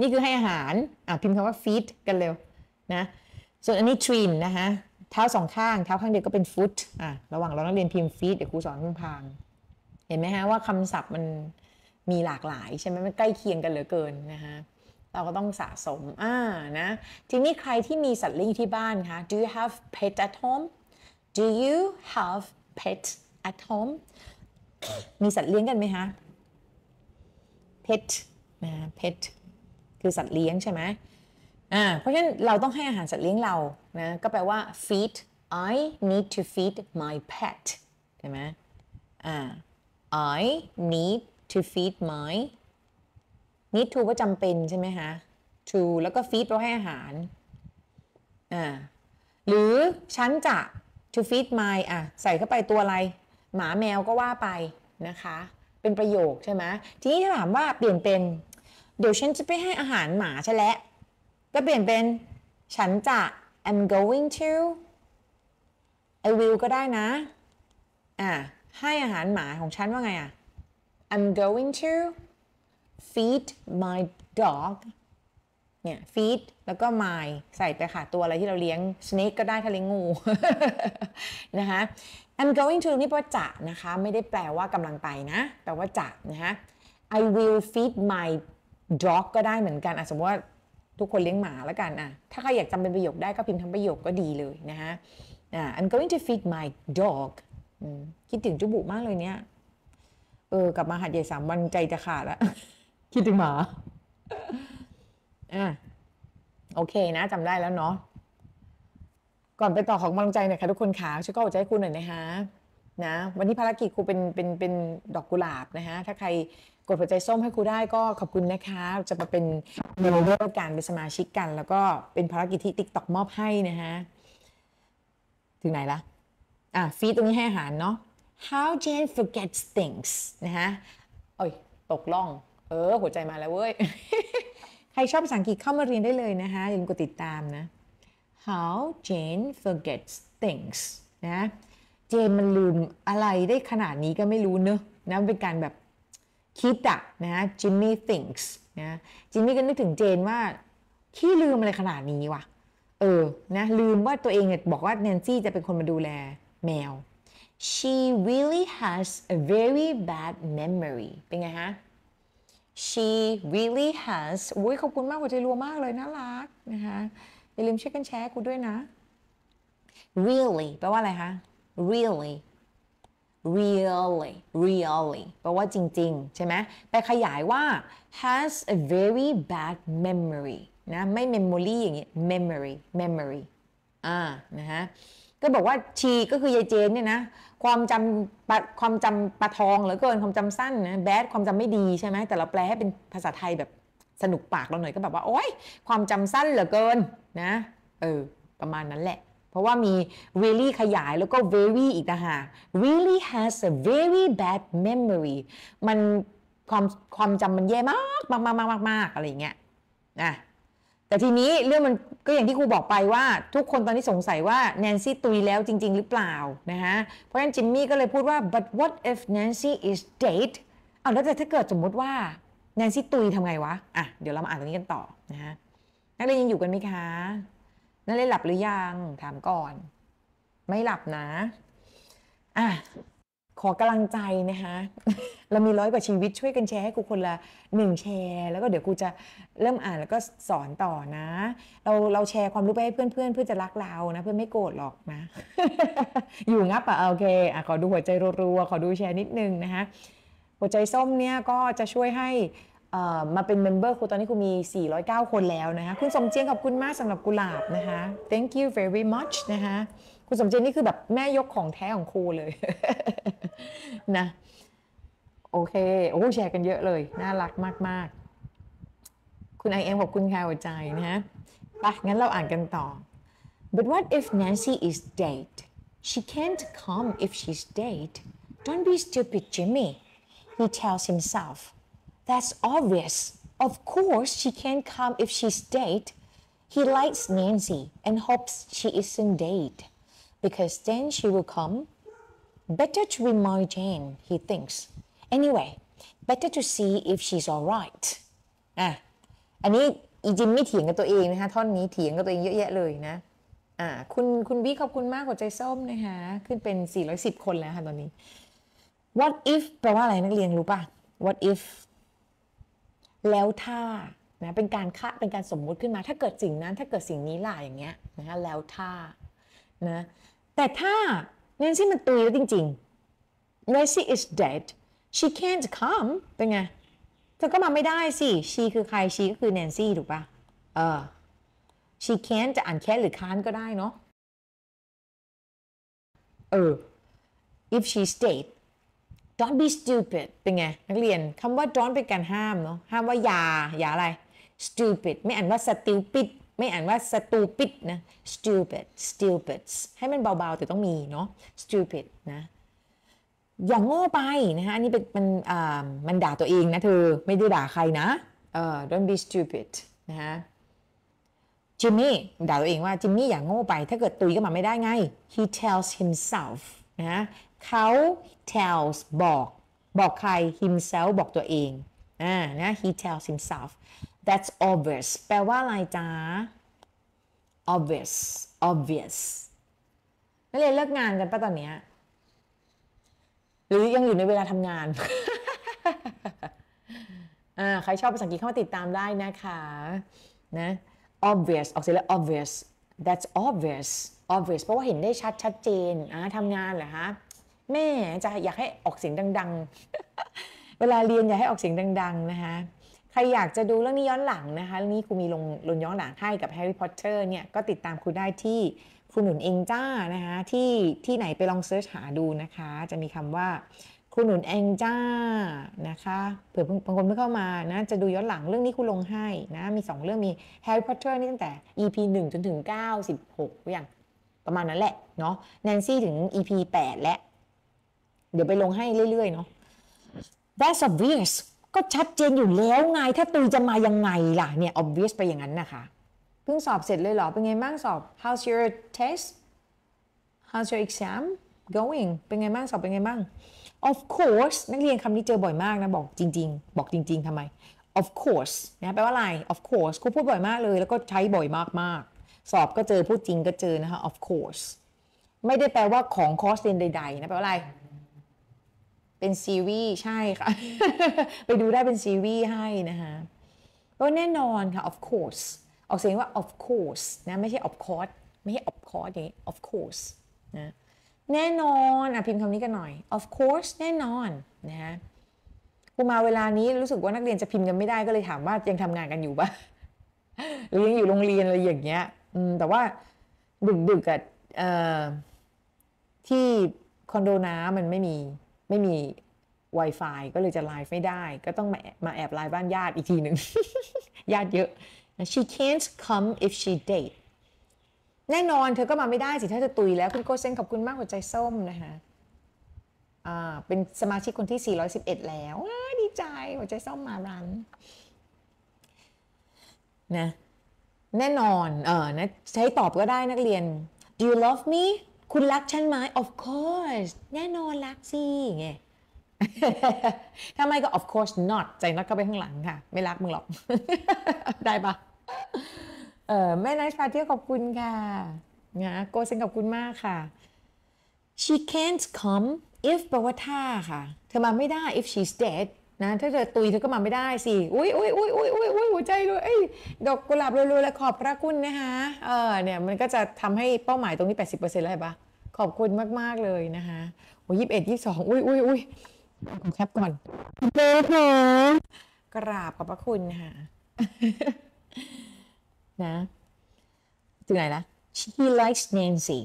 นี่คือให้อาหาร อ่ะพิมพ์คำว่าฟีดกันเร็วนะ ส่วนอันนี้ทรีนนะคะเท้าสองข้าง เท้าข้างเดียวก็เป็นฟุตอ่ะระหว่างเรานองเรียนพิมพ์ฟีดเดี๋ยวครูสอนพางเห็นไหมฮะว่าคำศัพท์มันมีหลากหลายใช่ไหมมันใกล้เคียงกันเหลือเกินนะคะเราก็ต้องสะสมอ่านะ ทีนี้ใครที่มีสัตว์เลี้ยงที่บ้านคะ do you have pet at home do you have pet at home มีสัตว์เลี้ยงกันไหมคะ pet นะ pet คือสัตว์เลี้ยงใช่ไหมอ่าเพราะฉะนั้นเราต้องให้อาหารสัตว์เลี้ยงเรานะก็แปลว่า feed I need to feed my pet ใช่ไหมอ่า I need to feed my need to ว่าจำเป็นใช่ไหมคะ to แล้วก็ feed เราให้อาหาร อ่า หรือฉันจะ to feed my อ่ะใส่เข้าไปตัวอะไร หมาแมวก็ว่าไป นะคะ เป็นประโยคใช่ไหม ทีนี้ถามว่าเปลี่ยนเป็น เดี๋ยวฉันจะไปให้อาหารหมาใช่แล้ว ก็เปลี่ยนเป็น ฉันจะ am going to I will ก็ได้นะ อ่ะ ให้อาหารหมาของฉันว่าไงอ่ะ I'm going to feed my dog เนี่ย feed แล้วก็ my ใส่ไปค่ะตัวอะไรที่เราเลี้ยง snake ก็ได้ถ้าเลี้ยงงูนะคะ I'm going to นี่แปลว่าจะนะคะ ไม่ได้แปลว่ากำลังไปนะ แปลว่าจะนะคะ I will feed my dog ก็ได้เหมือนกันสมมติว่าทุกคนเลี้ยงหมาแล้วกันอ่ะ ถ้าใครอยากจำเป็นประโยคได้ก็พิมพ์ทำประโยคก็ดีเลยนะฮะอ่า I'm going to feed my dog คิดถึงจุบุมากเลยเนี่ย เออ กลับมาหัดใหญ่สามวันใจจะขาดละ คิดถึงหมา อ่ะ โอเคนะจำได้แล้วเนาะ ก่อนไปต่อของกำลังใจหน่อยค่ะทุกคนขาช่วยก็อดใจคุณหน่อยนะคะนะวันนี้ภารกิจครูเป็นเป็นเป็นดอกกุหลาบนะคะถ้าใครกดหัวใจส้มให้ครูได้ก็ขอบคุณนะคะ จะมาเป็นเมมเบอร์กันเป็นสมาชิกกัน แล้วก็เป็นภารกิจที่ติ๊กต็อกมอบให้นะฮะถึงไหนละอ่ะ ฟีดตรงนี้ให้อาหารเนาะ how Jane forgets things นะฮะโอ้ยตกล่อง เออหัวใจมาแล้วเว้ย ใครชอบภาษาอังกฤษเข้ามาเรียนได้เลยนะคะอย่าลืมกดติดตามนะ how Jane forgets things นะเจนมันลืมอะไรได้ขนาดนี้ก็ไม่รู้เนอะนะเป็นการแบบคิดอะนะจิมมี่ thinks นะ จิมมี่ก็นึกถึงเจนว่าขี้ลืมอะไรขนาดนี้วะเออนะ ลืมว่าตัวเองเนี่ยบอกว่าแนนซี่จะเป็นคนมาดูแลแมว she really has a very bad memory เป็นไงฮะ she really has อ้ยขอบคุณมากหัวใจรัวมากเลยน่ารักนะคะอย่าลืมช่วยกันแชร์กูด้วยนะ really แปลว่าอะไรคะ really really really แปลว่าจริง ๆ ใช่ไหมไปขยายว่า has a very bad memory นะ ไม่ memory อย่างเงี้ย memory memory อ่า นะฮะก็บอกว่าชีก็คือยายเจนเนี่ยนะ ความจำความจำปลาทองเหลือเกินความจำสั้นนะ bad ความจำไม่ดีใช่ไหมแต่เราแปลให้เป็นภาษาไทยแบบสนุกปากเราหน่อยก็แบบว่า โอ๊ยความจำสั้นเหลือเกิน นะ เออ ประมาณนั้นแหละเพราะว่ามี really ขยายแล้วก็ very อีกนะฮะ really has a very bad memory มันความความจำมันแย่มากมากมากมากมากอะไรอย่างเงี้ยนะแต่ทีนี้เรื่องมันก็อย่างที่ครูบอกไปว่า ทุกคนตอนนี้สงสัยว่าแนนซี่ตุยแล้วจริง ๆ หรือเปล่านะฮะเพราะฉะนั้นจิมมี่ก็เลยพูดว่า but what if Nancy is dead เอาแล้วแต่ถ้าเกิดสมมติว่าแนนซี่ตุยทำไงวะอ่ะเดี๋ยวเรามาอ่านตรงนี้กันต่อนะฮะนักเรียนยังอยู่กันไหมคะนั่นเลยหลับหรือยังถามก่อน ไม่หลับนะอ่ะขอกำลังใจนะคะเรามีร้อยกว่าชีวิตช่วยกันแชร์ให้ครูคนละหนึ่งแชร์ แล้วก็เดี๋ยวครูจะเริ่มอ่านแล้วก็สอนต่อนะ เราเราแชร์ความรู้ไปให้เพื่อนเพื่อนเพื่อจะรักเรานะเพื่อนไม่โกรธหรอกนะอยู่งับอ่ะโอเคอ่ะขอดูหัวใจรัวๆขอดูแชร์นิดนึงนะคะ หัวใจส้มเนี่ยก็จะช่วยให้มาเป็นเมมเบอร์คุณตอนนี้คุณมี 409 คนแล้วนะคะคุณสมเจียงขอบคุณมากสำหรับกุหลาบนะคะ thank you very much นะคะคุณสมเจียงนี่คือแบบแม่ยกของแท้ของครูเลย นะ โอเค โอ้แชร์กันเยอะเลย น่ารักมาก ๆ คุณไอเอ็มขอบคุณค่ะหัวใจนะฮะปะงั้นเราอ่านกันต่อ but what if Nancy is dead she can't come if she's dead don't be stupid Jimmy he tells himself That's obvious. Of course, she can't come if she's dead. He likes Nancy and hopes she isn't dead, because then she will come. Better to remind Jane, he thinks. Anyway, better to see if she's alright. อ่ะอันนี้อีจิมไม่เถียงกับตัวเองนะคะท่อนนี้เถียงกับตัวเองเยอะแยะเลยนะอ่าคุณคุณวิขอบคุณมากหัวใจส้มนะคะขึ้นเป็น 410 คนแล้วค่ะตอนนี้ what if แปลว่าอะไรนักเรียนรู้ป่ะ what if แล้วถ้านะเป็นการคาเป็นการสมมุติขึ้นมา ถ้าเกิดสิ่งนั้น ถ้าเกิดสิ่งนี้ล่ะอย่างเงี้ยนะะแล้วถ้านะแต่ถ้าแนนซี่มันตุยแล้ว จริง ๆ Nancy is dead she can't come เป็นไงเธอก็มาไม่ได้สิ she คือใคร she ก็คือแนนซี่ถูกปะเออ she can't จะอ่านแค่หรือค้านก็ได้เนาะเออ if she stayed don't be stupid เป็นไง นักเรียนคำว่า don't เป็นการห้ามเนาะห้ามว่าอย่าอย่าอะไร stupid ไม่อ่านว่า stupid ไม่อ่านว่า stupid นะ stupid stupid ให้มันเบาๆ แต่ต้องมีเนาะ stupid นะอย่าโง่ไปนะคะอันนี้เป็นมันอ่ามันด่าตัวเองนะเธอไม่ได้ด่าใครนะเออ don't be stupid นะคะจิมมี่ด่าตัวเองว่าจิมมี่อย่าโง่ไปถ้าเกิดตุยก็มาไม่ได้ไง he tells himself นะเขา tells บอก บอกใคร himself บอกตัวเองอ่านะ he tells himself that's obvious แปลว่าอะไรจ้า obvious obvious นักเรียนเลิกงานกันปะตอนเนี้ย หรือยังอยู่ในเวลาทำงานอ่าใครชอบภาษาอังกฤษเข้ามาติดตามได้นะคะนะ obvious ออกเสียงแล้ว obvious that's obvious obvious เพราะว่าเห็นได้ชัด ชัดเจนอ่าทำงานเหรอคะแม่จะอยากให้ออกเสียงดังๆ เวลาเรียนอยากให้ออกเสียงดังๆ นะคะ ใครอยากจะดูเรื่องนี้ย้อนหลังนะคะเรื่องนี้ครูมีลงลงย้อนหลังให้กับแฮร์รี่พอตเตอร์เนี่ย ก็ติดตามครูได้ที่ครูหนุนเองจ้า นะคะ ที่ที่ไหนไปลองเสิร์ชหาดูนะคะ จะมีคำว่าครูหนุนเองจ้า นะคะ เผื่อบางคนไม่เข้ามานะ จะดูย้อนหลังเรื่องนี้ครูลงให้นะ มี 2 เรื่องมีแฮร์รี่พอตเตอร์นี่ตั้งแต่ EP 1จนถึง96อย่างประมาณนั้นแหละ เนาะแนนซี่ถึง EP 8แล้วเดี๋ยวไปลงให้เรื่อยๆเนาะ that's obvious ก็ชัดเจนอยู่แล้วไง ถ้าตุยจะมายังไงล่ะ เนี่ย obvious ไปอย่างนั้นนะคะ เพิ่งสอบเสร็จเลยเหรอ เป็นไงบ้างสอบ how's your test how's your exam going เป็นไงบ้างสอบเป็นไงบ้าง of course นักเรียนคำนี้เจอบ่อยมากนะ บอกจริง ๆ บอกจริง ๆ ทำไม of course นะแปลว่าอะไร of course ครูพูดบ่อยมากเลย แล้วก็ใช้บ่อยมากๆ สอบก็เจอพูดจริงก็เจอนะคะ of course ไม่ได้แปลว่าของคอร์สเรียนใดๆนะแปลว่าอะไรเป็นซีรีส์ใช่ค่ะ ไปดูได้เป็นซีรีส์ให้นะคะก็แน่นอนค่ะ of course ออกเสียงว่า of course นะ ไม่ใช่ of course ไม่ใช่ of course อย่างนี้ of course นะ แน่นอนอ่ะพิมพ์คำนี้กันหน่อย of course แน่นอนนะฮะกูมาเวลานี้รู้สึกว่านักเรียนจะพิมพ์กันไม่ได้ก็เลยถามว่ายังทำงานกันอยู่ปะหรือยังอยู่โรงเรียนอะไรอย่างเงี้ยแต่ว่าดึกๆก่ะที่คอนโดน้ำมันไม่มีไม่มี Wi-Fi ก็เลยจะไลฟ์ไม่ได้ ก็ต้องมามาแอบไลฟ์บ้านญาติอีกทีหนึ่งญาติเยอะ she can't come if she date แน่นอนเธอก็มาไม่ได้สิถ้าจะตุยแล้ว คุณโกเซนขอบคุณมากหัวใจส้มนะคะอ่าเป็นสมาชิกคนที่ 411 แล้ว ดีใจหัวใจส้มมารันนะแน่นอนเออนะใช้ตอบก็ได้นักเรียน do you love me คุณรักฉันไหม of course แน่นอนรักสิไงถ้าไม่ก็ of course not ใจนัดเข้าไปข้างหลังค่ะ ไม่รักมึงหรอก ได้ปะเออแม่นายชาเที่ยวขอบคุณค่ะนะโกเซนขอบคุณมากค่ะ she can't come if แปลว่าถ้าค่ะ เธอมาไม่ได้ if she's dead นะถ้าเธอตุยเธอก็มาไม่ได้สิอุ้ยอุ้ยอุ้ยอุ้ยอุ้ยอุ้ยหัวใจเลยดอกกุหลาบรัวๆแลวขอบพระคุณนะคะเออเนี่ยมันก็จะทำให้เป้าหมายตรงนี้ 80%แล้วเห็นปะขอบคุณมากๆเลยนะคะโอ้ยี่สิบเอ็ดยี่สิบสองอุ้ยอุ้ยอุ้ยแคปก่อนเจ๊่ะกราบขอบพระคุณค่ะนะถึงไหนละ she likes Nancy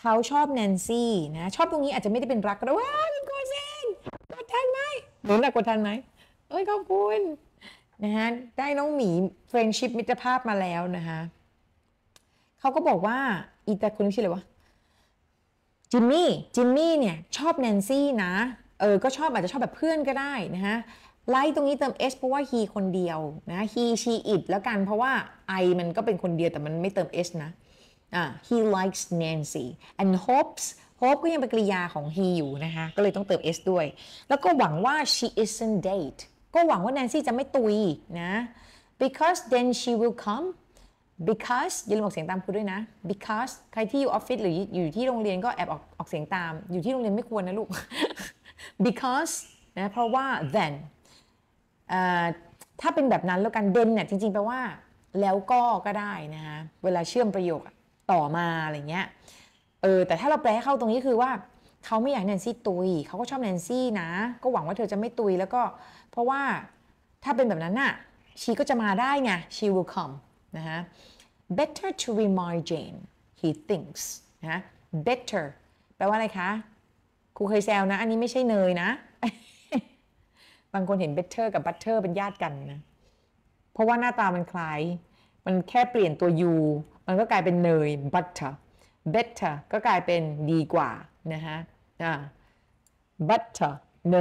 เขาชอบแนนซี่นะ ชอบตรงนี้อาจจะไม่ได้เป็นรักก็ได้หนูหนักกว่าทันไหมเอ้ยขอบคุณนะฮะได้น้องหมีเฟรนชิพมิตรภาพมาแล้วนะคะเขาก็บอกว่า อีแต่คนณชื่ออะไรวะ จิมมี่ จิมมี่เนี่ย ชอบแนนซี่นะเออก็ชอบ อาจจะชอบแบบเพื่อนก็ได้นะฮะไลค์ตรงนี้เติม s เพราะว่า he คนเดียวนะ he she it แล้วกันเพราะว่า i มันก็เป็นคนเดียว แต่มันไม่เติม s นะอ่า he likes Nancy and hopes hope ก็ยังเป็นกริยาของ he อยู่นะคะก็เลยต้องเติม s ด้วย แล้วก็หวังว่า she isn't date ก็หวังว่าแนนซี่จะไม่ตุยนะ because then she will come because อย่าลืมออกเสียงตามพูดด้วยนะ because ใครที่อยู่ออฟฟิศหรืออยู่ที่โรงเรียนก็แอบออกออกเสียงตาม อยู่ที่โรงเรียนไม่ควรนะลูก because นะเพราะว่า then ถ้าเป็นแบบนั้นแล้วกัน then เนี่ยจริงๆ แปลว่าแล้วก็ก็ได้นะคะเวลาเชื่อมประโยคต่อมาอะไรเงี้ยเออแต่ถ้าเราแปลให้เข้าตรงนี้คือว่า เขาไม่อยากแนนซี่ตุยเขาก็ชอบแนนซี่นะ ก็หวังว่าเธอจะไม่ตุย แล้วก็เพราะว่าถ้าเป็นแบบนั้นน่ะชีก็จะมาได้ไง she will come นะฮะ better to r e m i n d Jane he thinks นะ better แปลว่าอะไรคะครูเคยแซวนะ อันนี้ไม่ใช่เนยนะ บางคนเห็น better กับ butter เป็นญาติกันนะ เพราะว่าหน้าตามันคล้าย มันแค่เปลี่ยนตัว u มันก็กลายเป็นเนย butter better ก็กลายเป็นดีกว่า นะฮะ better no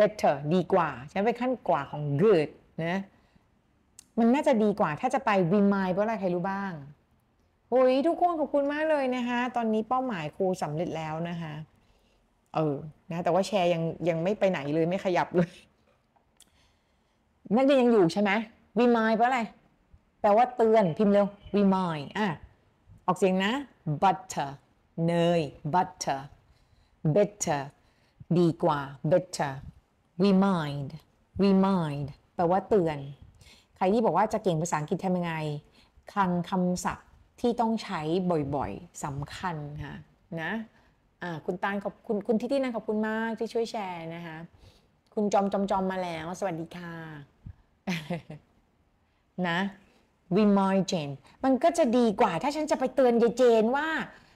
better ดีกว่า ใช้เป็นขั้นกว่าของ good นะมันน่าจะดีกว่า ถ้าจะไป remind เพราะอะไร ใครรู้บ้าง โอ้ย ทุกคนขอบคุณมากเลยนะคะ ตอนนี้เป้าหมายครูสำเร็จแล้วนะคะ เออ นะ แต่ว่าแชร์ยัง ยังไม่ไปไหนเลย ไม่ขยับเลย นักเรียนยังอยู่ใช่ไหม remind เพราะอะไร แปลว่าเตือนพิมพ์เร็ว remind อ่ะ ออกเสียงนะ butter เนย butter better ดีกว่า better remind remind แปลว่าเตือน ใครที่บอกว่าจะเก่งภาษาอังกฤษทำยังไง คลังคำศัพท์ที่ต้องใช้บ่อยๆสำคัญค่ะนะะคุณตาลขอบคุณคุณทิตินันขอบคุณมากที่ช่วยแชร์นะคะคุณจอมจอมจอมมาแล้วสวัสดีค่ะ นะว e m i ย d Jane มันก็จะดีกว่าถ้าฉันจะไปเตือนยายเจนว่า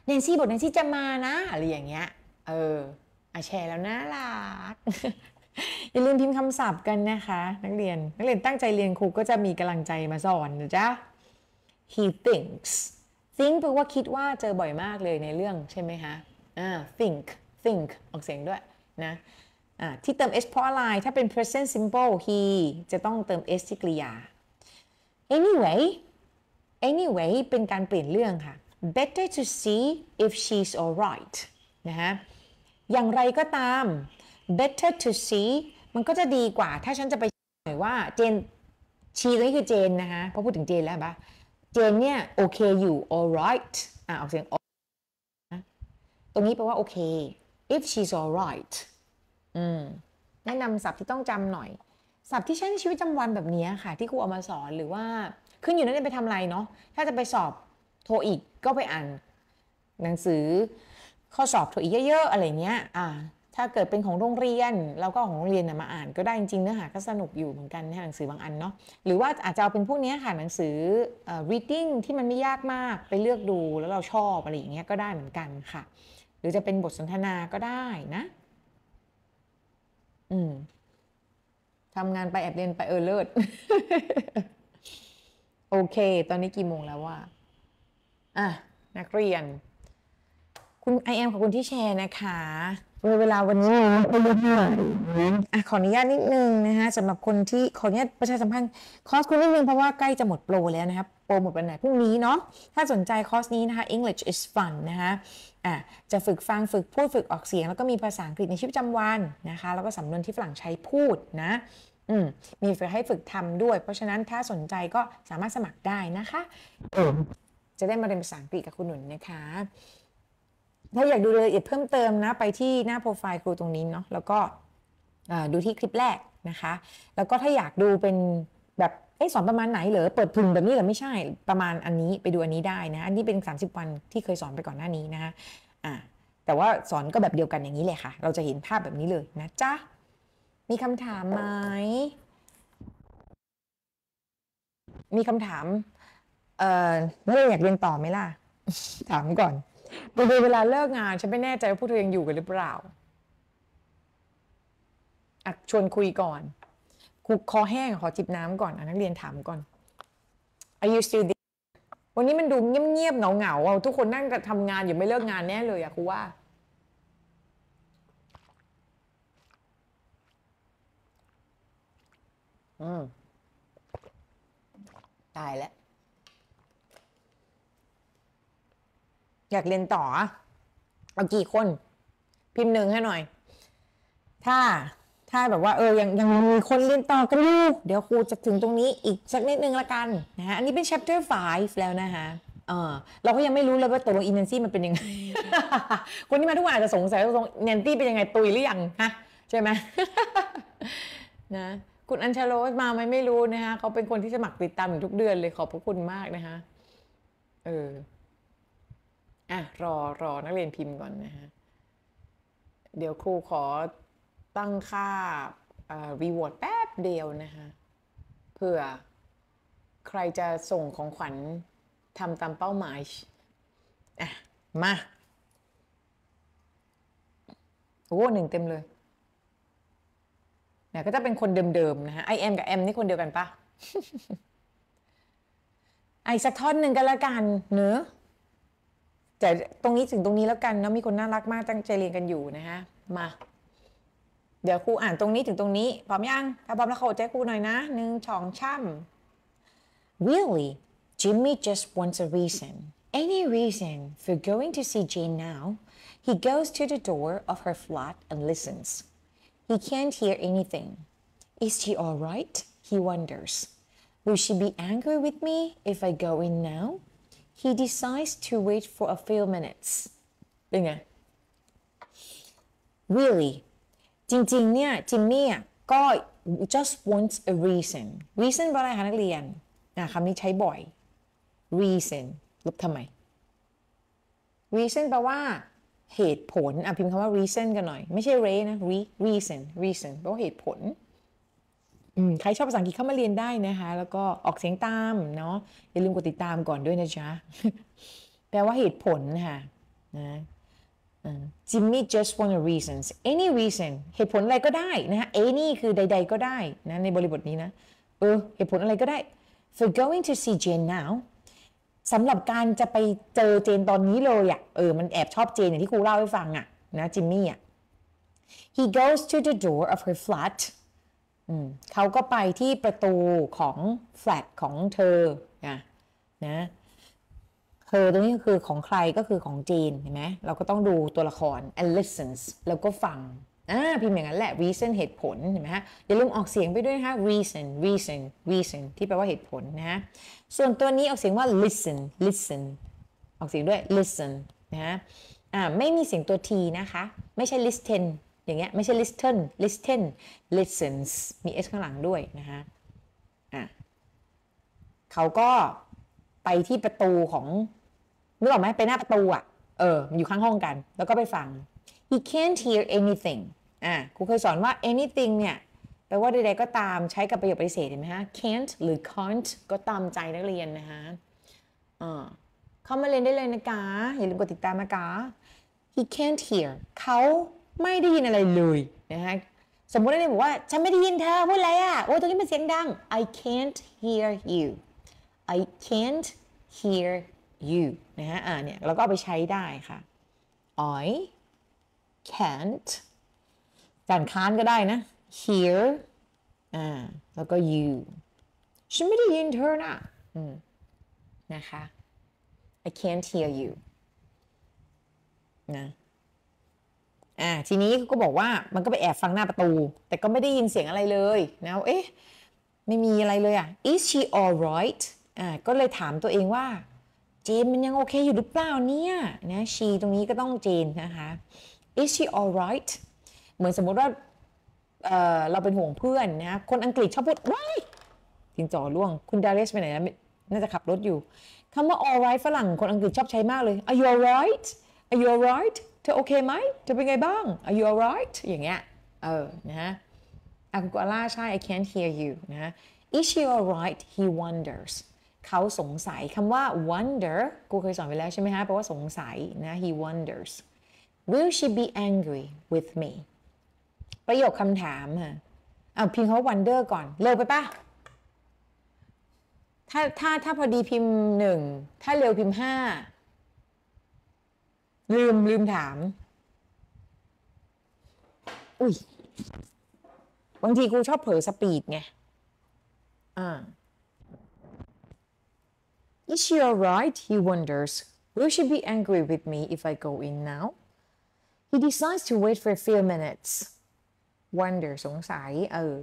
แนนซี่บอกแนนซี่จะมานะ อะไรอย่างเงี้ย เอออาแชร์แล้วน่ารัก อย่าลืมพิมพ์คำศัพท์กันนะคะ นักเรียน นักเรียนตั้งใจเรียนครูก็จะมีกำลังใจมาสอนนะจ๊ะ he thinks think แปลว่าคิดว่าเจอบ่อยมากเลยในเรื่องใช่ไหมคะอ่า think think ออกเสียงด้วยนะที่เติม s เพราะอะไร ถ้าเป็น present simple he จะต้องเติม s ที่กริยา anyway anyway เป็นการเปลี่ยนเรื่องค่ะ better to see if she's alright นะฮะ อย่างไรก็ตาม better to see มันก็จะดีกว่าถ้าฉันจะไปหน่อยว่าเจน ชีนี่คือเจนนะคะพอพูดถึงเจนแล้วปะ เจนเนี่ยโอเคอยู่ alright อ่าออกเสียงตรงนี้แปลว่าโอเค if she's alright อืมแนะนำศัพท์ที่ต้องจำหน่อยศัพท์ที่ใช้ในชีวิตประจำวันแบบนี้ค่ะ ที่ครูเอามาสอนหรือว่าขึ้นอยู่นั่นไปทำอะไรเนาะถ้าจะไปสอบโทอีกก็ไปอ่านหนังสือ ข้อสอบโทอีกเยอะ ๆอะไรเงี้ยอ่าถ้าเกิดเป็นของโรงเรียนเราก็ของโรงเรียนนะมาอ่าน ก็ได้จริงๆเนื้อหาก็สนุกอยู่เหมือนกันนหนังสือบางอันเนาะหรือว่าอาจจะเอาเป็นพวกนี้ค่ะหนังสือ reading ที่มันไม่ยากมากไปเลือกดูแล้วเราชอบอะไรอย่างเงี้ยก็ได้เหมือนกันค่ะ หรือจะเป็นบทสนทนาก็ได้นะ อืมทำงานไปแอบเรียน ไปเออเลิศโอเค ตอนนี้กี่โมงแล้วว่าอ่ะ นักเรียน คุณไอแอมขอบคุณที่แชร์นะคะเวลาวันนี้นะเยอะเท่าไหร่อ่ะขออนุญาตนิดนึงนะคะสำหรับคนที่ขออนุญาตประชาสัมพันธ์คอร์สคุณนิดนึงเพราะว่าใกล้จะหมดโปรแล้วนะครับโปรหมดวันไหนพรุ่งนี้เนาะถ้าสนใจคอร์สนี้นะคะ English is fun นะคะอ่ะ จะฝึกฟังฝึกพูดฝึกออกเสียง แล้วก็มีภาษาอังกฤษในชีวิตประจำวันนะคะแล้วก็สำนวนที่ฝรั่งใช้พูดนะมีฝึกให้ฝึกทำด้วยเพราะฉะนั้นถ้าสนใจก็สามารถสมัครได้นะคะจะได้มาเรียนภาษาอังกฤษกับคุณหนุนนะคะ ถ้าอยากดูรายละเอียดเพิ่มเติมนะ ไปที่หน้าโปรไฟล์ครูตรงนี้เนาะแล้วก็ดูที่คลิปแรกนะคะ แล้วก็ถ้าอยากดูเป็นแบบสอนประมาณไหนเหรอเปิดพึงแบบนี้เหรอไม่ใช่ประมาณอันนี้ไปดูอันนี้ได้นะอันนี้เป็น30 วันที่เคยสอนไปก่อนหน้านี้นะคะอ่าแต่ว่าสอนก็แบบเดียวกันอย่างนี้เลยค่ะเราจะเห็นภาพแบบนี้เลยนะจ๊ะมีคำถามไหมมีคำถามเอ่อเร่องอยากเรียนต่อไหมล่ะถามก่อนบางทีเวลาเลิกงานฉันไม่แน่ใจว่าพวกเธอยังอยู่กันหรือเปล่าชวนคุยก่อนคุกคอแห้งขอจิบน้ำก่อนนักเรียนถามก่อน Are you still there วันนี้มันดูเงียบๆเหงาๆทุกคนนั่งทำงานอยู่ไม่เลิกงานแน่เลยอะครูว่า อืมตายแล้ว อยากเรียนต่อเอากี่คน พิมพ์หนึ่งให้หน่อย ถ้าถ้าแบบว่าเออยังยังมีคนเรียนต่อกันอยู่เดี๋ยวครูจะถึงตรงนี้อีกสักนิดนึงละกันนะฮะอันนี้เป็น chapter 5แล้วนะคะเออเราก็ยังไม่รู้เลยว่าตัวงอินเนนซี่มันเป็นยังไง คนที่มาทุกวันอาจจะสงสัยว่าตรงเนนตี้เป็นยังไงตุยหรือยังฮะใช่ไหมนะคุณอัญชโรสมาไหมไม่รู้นะคะเขาเป็นคนที่สมัครติดตามอยู่ทุกเดือนเลยขอบพระคุณมากนะคะเอออ่ะรอรอนักเรียนพิมพ์ก่อนนะคะเดี๋ยวครูขอตั้งค่ารีวอร์ดแป๊บเดียวนะคะเผื่อ ใครจะส่งของขวัญทำตามเป้าหมาย อ่ะ มาโอ้หนึ่งเต็มเลยเนี่ยก็จะเป็นคนเดิมๆนะฮะไอเอ็มกับแอมนี่คนเดียวกันปะไอสักท่อนหนึ่งก็แล้วกันเนอะแต่ตรงนี้ถึงตรงนี้แล้วกันนะมีคนน่ารักมาก ตั้งใจเรียนกันอยู่นะฮะมาเดี๋ยวครูอ่านตรงนี้ถึงตรงนี้พร้อมยัง ถ้าพร้อมแล้วเขาใจครูหน่อยนะหนึ่งสองช่ำ Really Jimmy just wants a reason any reason for going to see Jane now he goes to the door of her flat and listens he can't hear anything is she all right he wonders will she be angry with me if I go in now he decides to wait for a few minutes เป็นไง Really จริงๆ เนี่ยจิมมี่ก็ just wants a reason reason ว่าอะไรคะนักเรียนนะคำนี้ใช้บ่อย reason ลบทำไม reason แปลว่าเหตุผลอ่ะพิมพ์คำว่า reason กันหน่อย ไม่ใช่ ray นะ re reason reason แปลว่าเหตุผลอืมใครชอบภาษาอังกฤษเข้ามาเรียนได้นะคะ แล้วก็ออกเสียงตามเนาะอย่าลืมกดติดตามก่อนด้วยนะจ๊ะแปลว่าเหตุผลค่ะนะจิมมี่ just want a reasons any reason เหตุผลอะไรก็ได้นะฮะ any คือใดๆก็ได้นะในบริบทนี้นะ เออ เหตุผลอะไรก็ได้ for going to see Jane now สำหรับการจะไปเจอเจนตอนนี้เลยอะเออมันแอบชอบเจนอย่างที่ครูเล่าให้ฟังอะนะจิมมี่อะ he goes to the door of her flat เขาก็ไปที่ประตูของแฟลตของเธอนะนะเธอตรงนี้คือของใครก็คือของจีนเห็นไหมเราก็ต้องดูตัวละคร and listens แล้วก็ฟังอ่าพิมพ์อย่างนั้นแหละ reason เหตุผลเห็นไหมฮะอย่าลืมออกเสียงไปด้วยนะคะ reason reason reason ที่แปลว่าเหตุผลนะฮะส่วนตัวนี้ออกเสียงว่า listen listen ออกเสียงด้วย listen นะฮะอ่าไม่มีเสียงตัว t นะคะ ไม่ใช่ listen อย่างเงี้ยไม่ใช่ listen listen listens มี s ข้างหลังด้วยนะฮะอ่าเขาก็ไปที่ประตูของนึกออกไหมไปหน้าประตูอ่ะเอออยู่ข้างห้องกัน แล้วก็ไปฟัง he can't hear anything อ่ะครูเคยสอนว่า anything เนี่ยแปลว่าใดๆก็ตามใช้กับประโยคปฏิเสธเห็นไหมฮะ can't หรือ can't ก็ตามใจนักเรียนนะฮะอ่าเข้ามาเรียนได้เลยนะกาอย่าลืมกดติดตามนะกา he can't hear เขาไม่ได้ยินอะไรเลยนะฮะสมมติได้เรยบอกว่า ฉันไม่ได้ยินเธอ พูดอะไรอ่ะโอ้ตรงนี้มันเสียงดัง I can't hear you I can't hear you นะฮะอ่าเนี่ยเราก็เอาไปใช้ได้ค่ะ I can't จานค้านก็ได้นะ hear อ่าแล้วก็ you ฉันไม่ได้ยินเธอนะอืมนะคะ I can't hear you นะอ่าทีนี้เขาก็บอกว่า มันก็ไปแอบฟังหน้าประตู แต่ก็ไม่ได้ยินเสียงอะไรเลยนะเอ๊ะ ไม่มีอะไรเลยอ่ะ is she alright อ่าก็เลยถามตัวเองว่าเจนมันยังโอเคอยู่หรือเปล่าเนี่ยนะ she ตรงนี้ก็ต้องเจนนะคะ is she alright เหมือนสมมติว่าเเราเป็นห่วงเพื่อนนะ คนอังกฤษชอบพูดว้าทจิงจ่อร่วงคุณดาริสไปไหนนะน่าจะขับรถอยู่คำว่า alright ฝรั่งคนอังกฤษชอบใช้มากเลย are you alright are you alright เธอโอเคไหมเธอเป็นไงบ้าง are you alright อย่างเงี้ยเออนะฮะอากุอาล่าใช่ I can't hear you นะ is she alright he wonders เขาสงสัยคำว่า wonder กูเคยสอนไปแล้วใช่ไหมฮะแปลว่าสงสัยนะ he wonders will she be angry with me ประโยคคำถาม่ะเอาพิมพ์เขา wonder ก่อน เร็วไปปะถ้าถ้าถ้าพอดีพิมพ์หนึ่งถ้าเร็วพิมพ์ห้าลืมลืมถาม อุ้ยบางทีกูชอบเผลอสปีดไง อ่า Is she alright? He wonders. Will she be angry with me if I go in now? He decides to wait for a few minutes. Wonder สงสัย เออ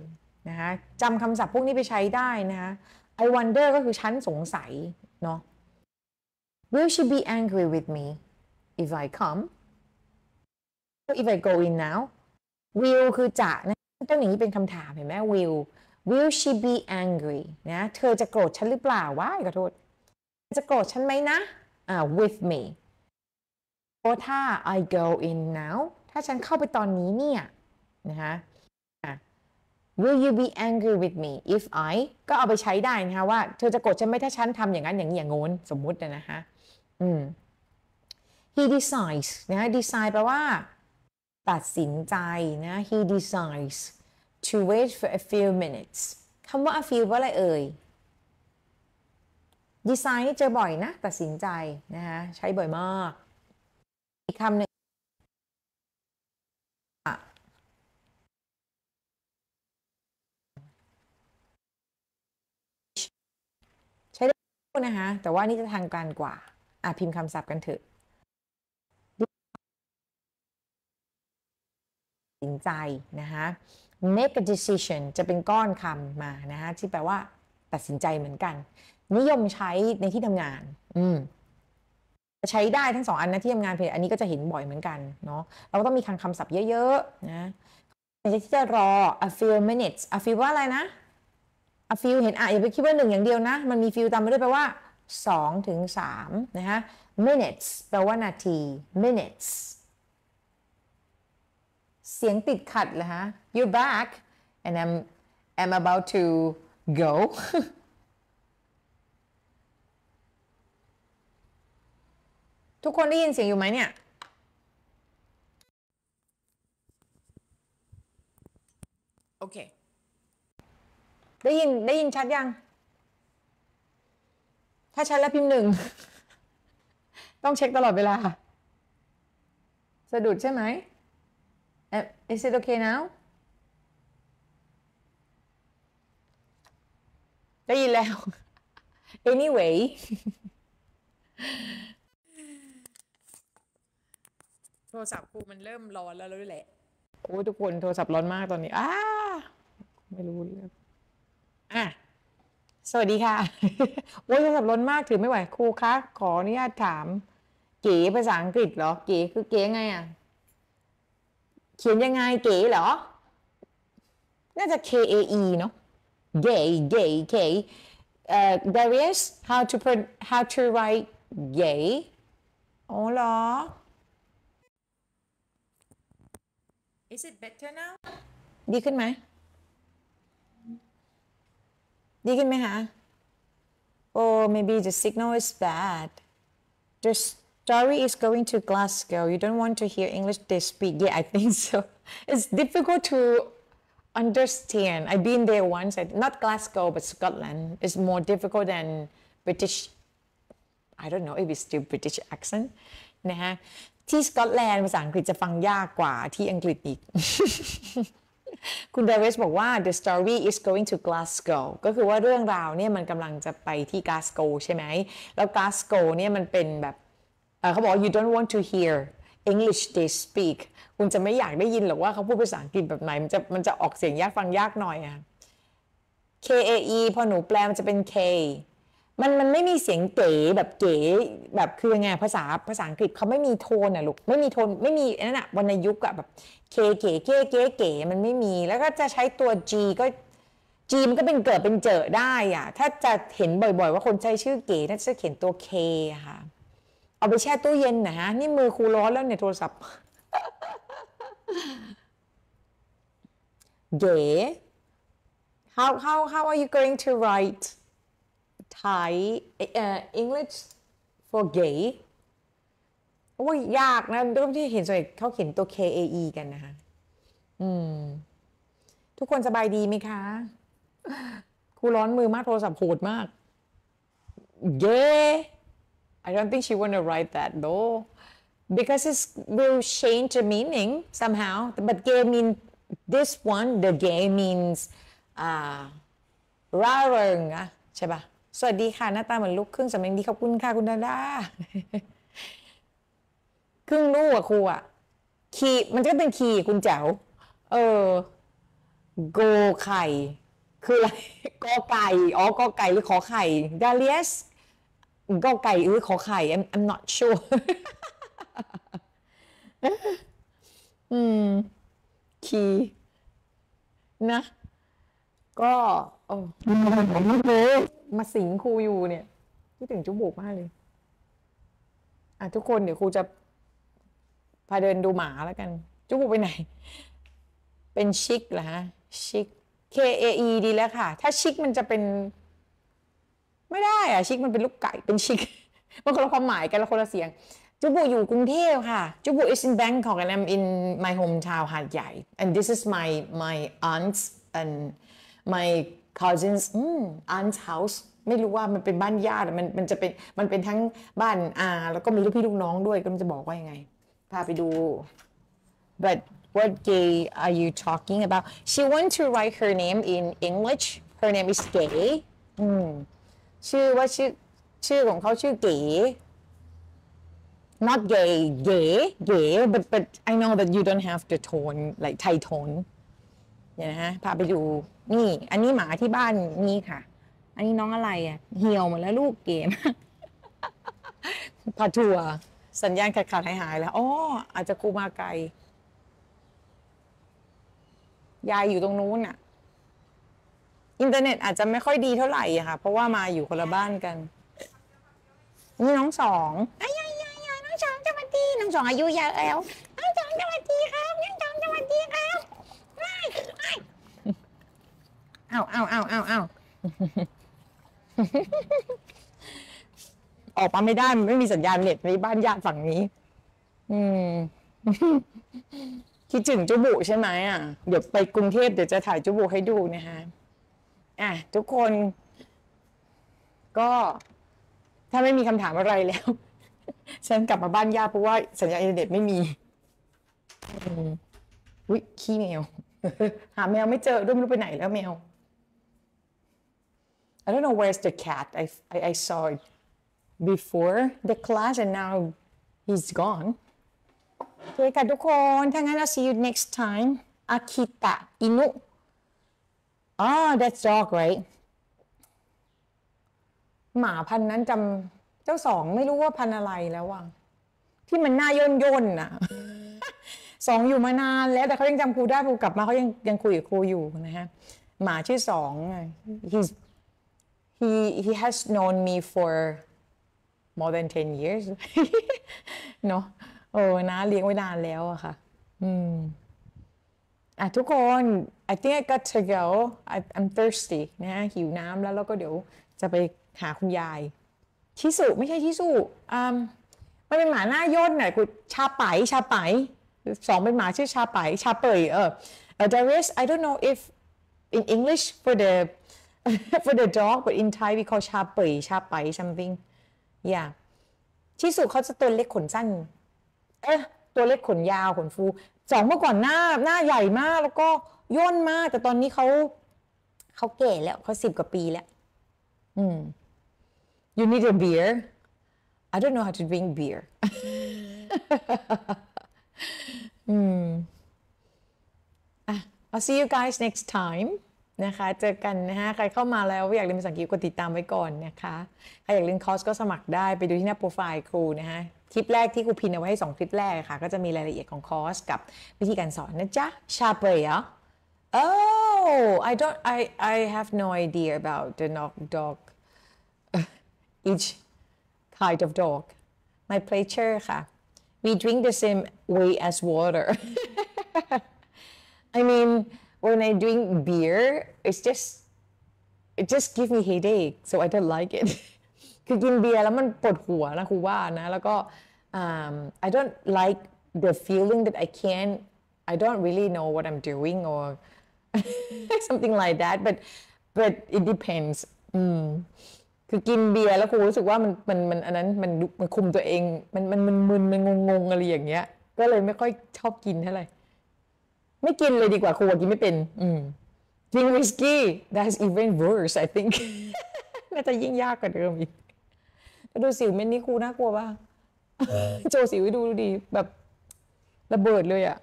นะคะจำคำศัพท์พวกนี้ไปใช้ได้นะคะ I wonder ก็คือฉันสงสัย เนาะ Will she be angry with me if I come? If I go in now? Will คือจะนะต้นอย่างนี้เป็นคำถาม เห็นไหม Will Will she be angry นะ เธอจะโกรธฉันหรือเปล่าวะขอโทษจะโกรธฉันไหมนะ u h with me โอะถ้า I go in now ถ้าฉันเข้าไปตอนนี้เนี่ยนะคะ Will you be angry with me if I ก็เอาไปใช้ได้นะคะว่าเธอจะโกรธฉันไหมถ้าฉันทำอย่างนั้นอย่างนี้อย่างโน้นสมมุตินะคะอืม he decides นะ decide แปลว่า ตัดสินใจนะ he decides to wait for a few minutes คำว่า a few ว่าอะไรเอ่ยดีไซน์เจอบ่อยนะ ตัดสินใจนะคะใช้บ่อยมาก อีกคำหนึ่งใช้ได้นะคะแต่ว่านี่จะทางการกว่าอ่ะพิมพ์คำศัพท์กันเถอะสินใจนะคะ make a decision จะเป็นก้อนคำมานะคะที่แปลว่าตัดสินใจเหมือนกันนิยมใช้ในที่ทำงาน อืมใช้ได้ทั้งสองอันนะที่ทำงานเพจอันนี้ก็จะเห็นบ่อยเหมือนกันเนาะเราก็ต้องมีคำคำศัพท์เยอะๆนะที่จะรอ a few minutes a few ว่าอะไรนะ a few เห็นอ่ะ อย่าไปคิดว่าหนึ่งอย่างเดียวนะ มันมี few ตามมาด้วยแปลว่า 2 ถึง3นะฮะ minutes แปลว่านาที minutes เสียงติดขัดเหรอฮะ you're back and I'm I'm about to go ทุกคนได้ยินเสียงอยู่ไหมเนี่ย โอเค ได้ยินได้ยินชัดยังถ้าชัดแล้วพิมพ์หนึ่ง ต้องเช็คตลอดเวลา สะดุดใช่ไหม Is it okay now ได้ยินแล้ว anyway โทรศัพท์กูมันเริ่มร้อนแล้วด้วยแหละ โอ้ยทุกคนโทรศัพท์ร้อนมากตอนนี้ อ้าไม่รู้เลยอ่ะสวัสดีค่ะ โอ้ยโทรศัพท์ร้อนมากถือไม่ไหวครูคะ ขออนุญาตถามเก๋ภาษาอังกฤษเหรอเก๋คือเก๋ไงอ่ะ เขียนยังไงเก๋เหรอ น่าจะ K A E เนาะ gay gay K ่ h v a r i u s how to how to write gay อ๋อเหรอ Is it better now? ดีขึ้นไหมดีขึ้นไหมคะ Oh maybe the signal is bad the story is going to Glasgow you don't want to hear English they speak yeah I think so it's difficult to understand I've been there once not Glasgow but Scotland it's more difficult than British I don't know if it's still British accent ที่สกอตแลนด์ภาษาอังกฤษจะฟังยากกว่าที่อังกฤษอีก คุณเดวิสบอกว่า the story is going to Glasgow ก็คือว่าเรื่องราวเนี่ยมันกำลังจะไปที่กาสโกใช่ไหมแล้วกาสโกเนี่ยมันเป็นแบบเขาบอก you don't want to hear English they speak คุณจะไม่อยากได้ยินหรอกว่าเขาพูดภาษาอังกฤษแบบไหนมันจะมันจะออกเสียงยากฟังยากหน่อยอะ K A E พอหนูแปลมันจะเป็น K มันมันไม่มีเสียง เก๋แบบเก๋ แบบคือยังไงภาษาภาษาอังกฤษเขาไม่มีโทนอ่ะลูกไม่มีโทนไม่มีนั่นอะวรรณยุกต์อะแบบเค เก๋เก๋เก๋เก๋มันไม่มี แล้วก็จะใช้ตัว G ก็จีมันก็เป็นเกิดเป็นเจอได้อ่ะถ้าจะเห็นบ่อยๆว่าคนใช้ชื่อเก๋น่าจะเขียนตัวเคค่ะเอาไปแช่ตู้เย็นนะฮะนี่มือครูร้อนแล้วเนี่ยโทรศัพท์เก๋ how how how are you going to write ไ t h a อ English for gay โอ้ยยากนะด้วยที่เห็นส่วนใหญ่เขาเขียนตัว KAE กันนะคะ อืมทุกคนสบายดีไหมคะครูร้อนมือมากโทรศัพท์โหดมากเย yeah. I don't think she wanna write that though because it will change the meaning somehow but gay mean this one the gay means อ่าร่าเริงอะใช่ปะสวัสดีค่ะ หน้าตาเหมือนลูกครึ่งสำเนยงดีขอบคุณค่ะ คุณดาดาครึ่งลูกอะครูอะขี่มันก็เป็นขี่คุณแจ๋วเออโกไข่ คืออะไรกอไก่อ๋อกอไก่หรือขอไข่ดาเลียสกอไก่หรือขอไข่ I'm I'm not sure อืมขี่นะก็เออมาสิงครูอยู่เนี่ยคิดถึงจุบุกมากเลย อ่ะทุกคนเดี๋ยวครูจะ พาเดินดูหมาแล้วกัน จุบุกไปไหน เป็นชิกเหรอฮะชิก K A E ดีแล้วค่ะ ถ้าชิกมันจะเป็น ไม่ได้อ่ะ ชิกมันเป็นลูกไก่เป็นชิกมันคนละความหมายกันละคนละเสียง จุบุอยู่กรุงเทพค่ะ จุบุ is in Bangkok and I'm in my hometown หาดใหญ่ and this is my my aunt and my cousins อืม aunt's house ไม่รู้ว่ามันเป็นบ้านญาติมันมันจะเป็นมันเป็นทั้งบ้านอาแล้วก็มีลูกพี่ลูกน้องด้วยก็จะบอกว่ายังไงพาไปดู but what gay are you talking about she want to write her name in English her name is gay อืมชื่อว่าชื่อชื่อของเขาชื่อเก๋ not gay gay gay but but I know that you don't have the tone like Thai tone เดี๋ยวนะฮะพาไปดูนี่ อันนี้หมาที่บ้านนี่ค่ะ อันนี้น้องอะไรอ่ะเหี่ยวหมดแล้วลูกเกมพาทัวสัญญาณขาดขาดหายหายแล้วอ๋ออาจจะกูมาไกลยายอยู่ตรงนู้นอ่ะ อินเทอร์เน็ตอาจจะไม่ค่อยดีเท่าไหร่อะค่ะเพราะว่ามาอยู่คนละบ้านกัน นี่น้องสองอายายยายน้องสองหวัดดีน้องสองอายุยาวแล้วน้องสองหวัดดีครับน้องสองหวัดดีครับอ้าวอ้าวอ้าวอ้าวอ้าวออกมาไม่ได้ มันไม่มีสัญญาณเน็ตในบ้านญาติฝั่งนี้ อืมคิดถึงจุบุใช่ไหมอ่ะ เดี๋ยวไปกรุงเทพเดี๋ยวจะถ่ายจุบุให้ดูนะคะอ่ะทุกคน ก็ ถ้าไม่มีคำถามอะไรแล้ว ฉันกลับมาบ้านญาติเพราะว่าสัญญาณอินเทอร์เน็ตไม่มีอุ้ยขี้แมว หา แมวไม่เจอด้วยไม่รู้ไปไหนแล้วแมว I don't know where's the cat. I, I, I saw it before the class and now he's gone. โอเคค่ะทุกคนถ้างั้น see you next time. Akita Inu. Oh, that's dog, right? หมาพันนั้นจำเจ้าสองไม่รู้ว่าพันอะไรแล้วว่ะที่มันหน้าย่นย่นอ่ะสองอยู่มานานแล้วแต่เขายังจำครูได้ครูกลับมาเขายังยังคุยกับครูอยู่นะฮะหมาชื่อสอง he's he he has known me for more than 10 years เนาะโอ้นะเลี้ยงไว้นานแล้วอะค่ะอืม อ่ะ ทุกคน I think I got to go I, I'm thirsty นะหิวน้ำแล้วแล้วก็เดี๋ยวจะไปหาคุณยาย ชิสุไม่ใช่ชิสุอืมมันเป็นหมาหน้าย่นน่ะคุณชาไปชาไปสองเป็นหมาชื่อชาไปชาเปยเออ d a r i u s I don't know if in English for the for the dog but in Thai we call ชาเปยชาไป something yeah ชิสุเขาจะตัวเล็กขนสั้น เอ๊ะตัวเล็กขนยาวขนฟูสองเมื่อก่อนหน้าหน้าใหญ่มาก แล้วก็ย่นมาก แต่ตอนนี้เขา เขาแก่แล้ว เขาสิบกว่าปีแล้วอืม you need a beer I don't know how to drink beer อืม I'll see you guys next time นะคะ เจอกันนะฮะใครเข้ามาแล้วอยากเรียนภาษาอังกฤษกดติดตามไว้ก่อนนะคะใครอยากเรียนคอร์สก็สมัครได้ไปดูที่หน้าโปรไฟล์ครูนะฮะคลิปแรกที่ครูพินเอาไว้ให้สองคลิปแรกค่ะ ก็จะมีรายละเอียดของคอร์สกับวิธีการสอนนะจ๊ะ ชาเปย์เหรอ oh I don't I I have no idea about the k n o c k dog each kind of dog my pleasure ค่ะ we drink the same way as water I mean when I drink beer, it's just it just give me headache so I don't like it คือกินเบียร์แล้วมันปวดหัวนะครูว่านะแล้วก็ um, I don't like the feeling that I can't I don't really know what I'm doing or something like that but but it depends อืมคือกินเบียร์แล้วครูรู้สึกว่ามันมันมันอันนั้นมันมันคุมตัวเอง มันมันมึนมันงงงอะไรอย่างเงี้ย ก็เลยไม่ค่อยชอบกินเท่าไหร่ไม่กินเลยดีกว่าครูกินไม่เป็น อืมกินวิสกี้ that's even worse I think น่าจะยิ่งยากกว่าเดิมอีกดูสิวเม็ดนี้ครูน่ากลัวป่ะโจสิวห้ดูดีแบบ ระเบิดเลยอ่ะ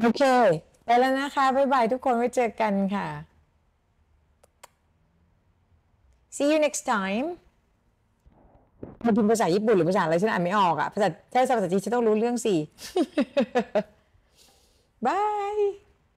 โอเค ไปแล้วนะคะบ๊ายบายทุกคนไว้เจอกันค่ะ See you next time มันเป็นภาษาญี่ปุ่นหรือภาษาอะไรฉันอ่านไม่ออกอะภาษาถ้าภาษาจีนฉันต้องรู้เรื่องสิบาย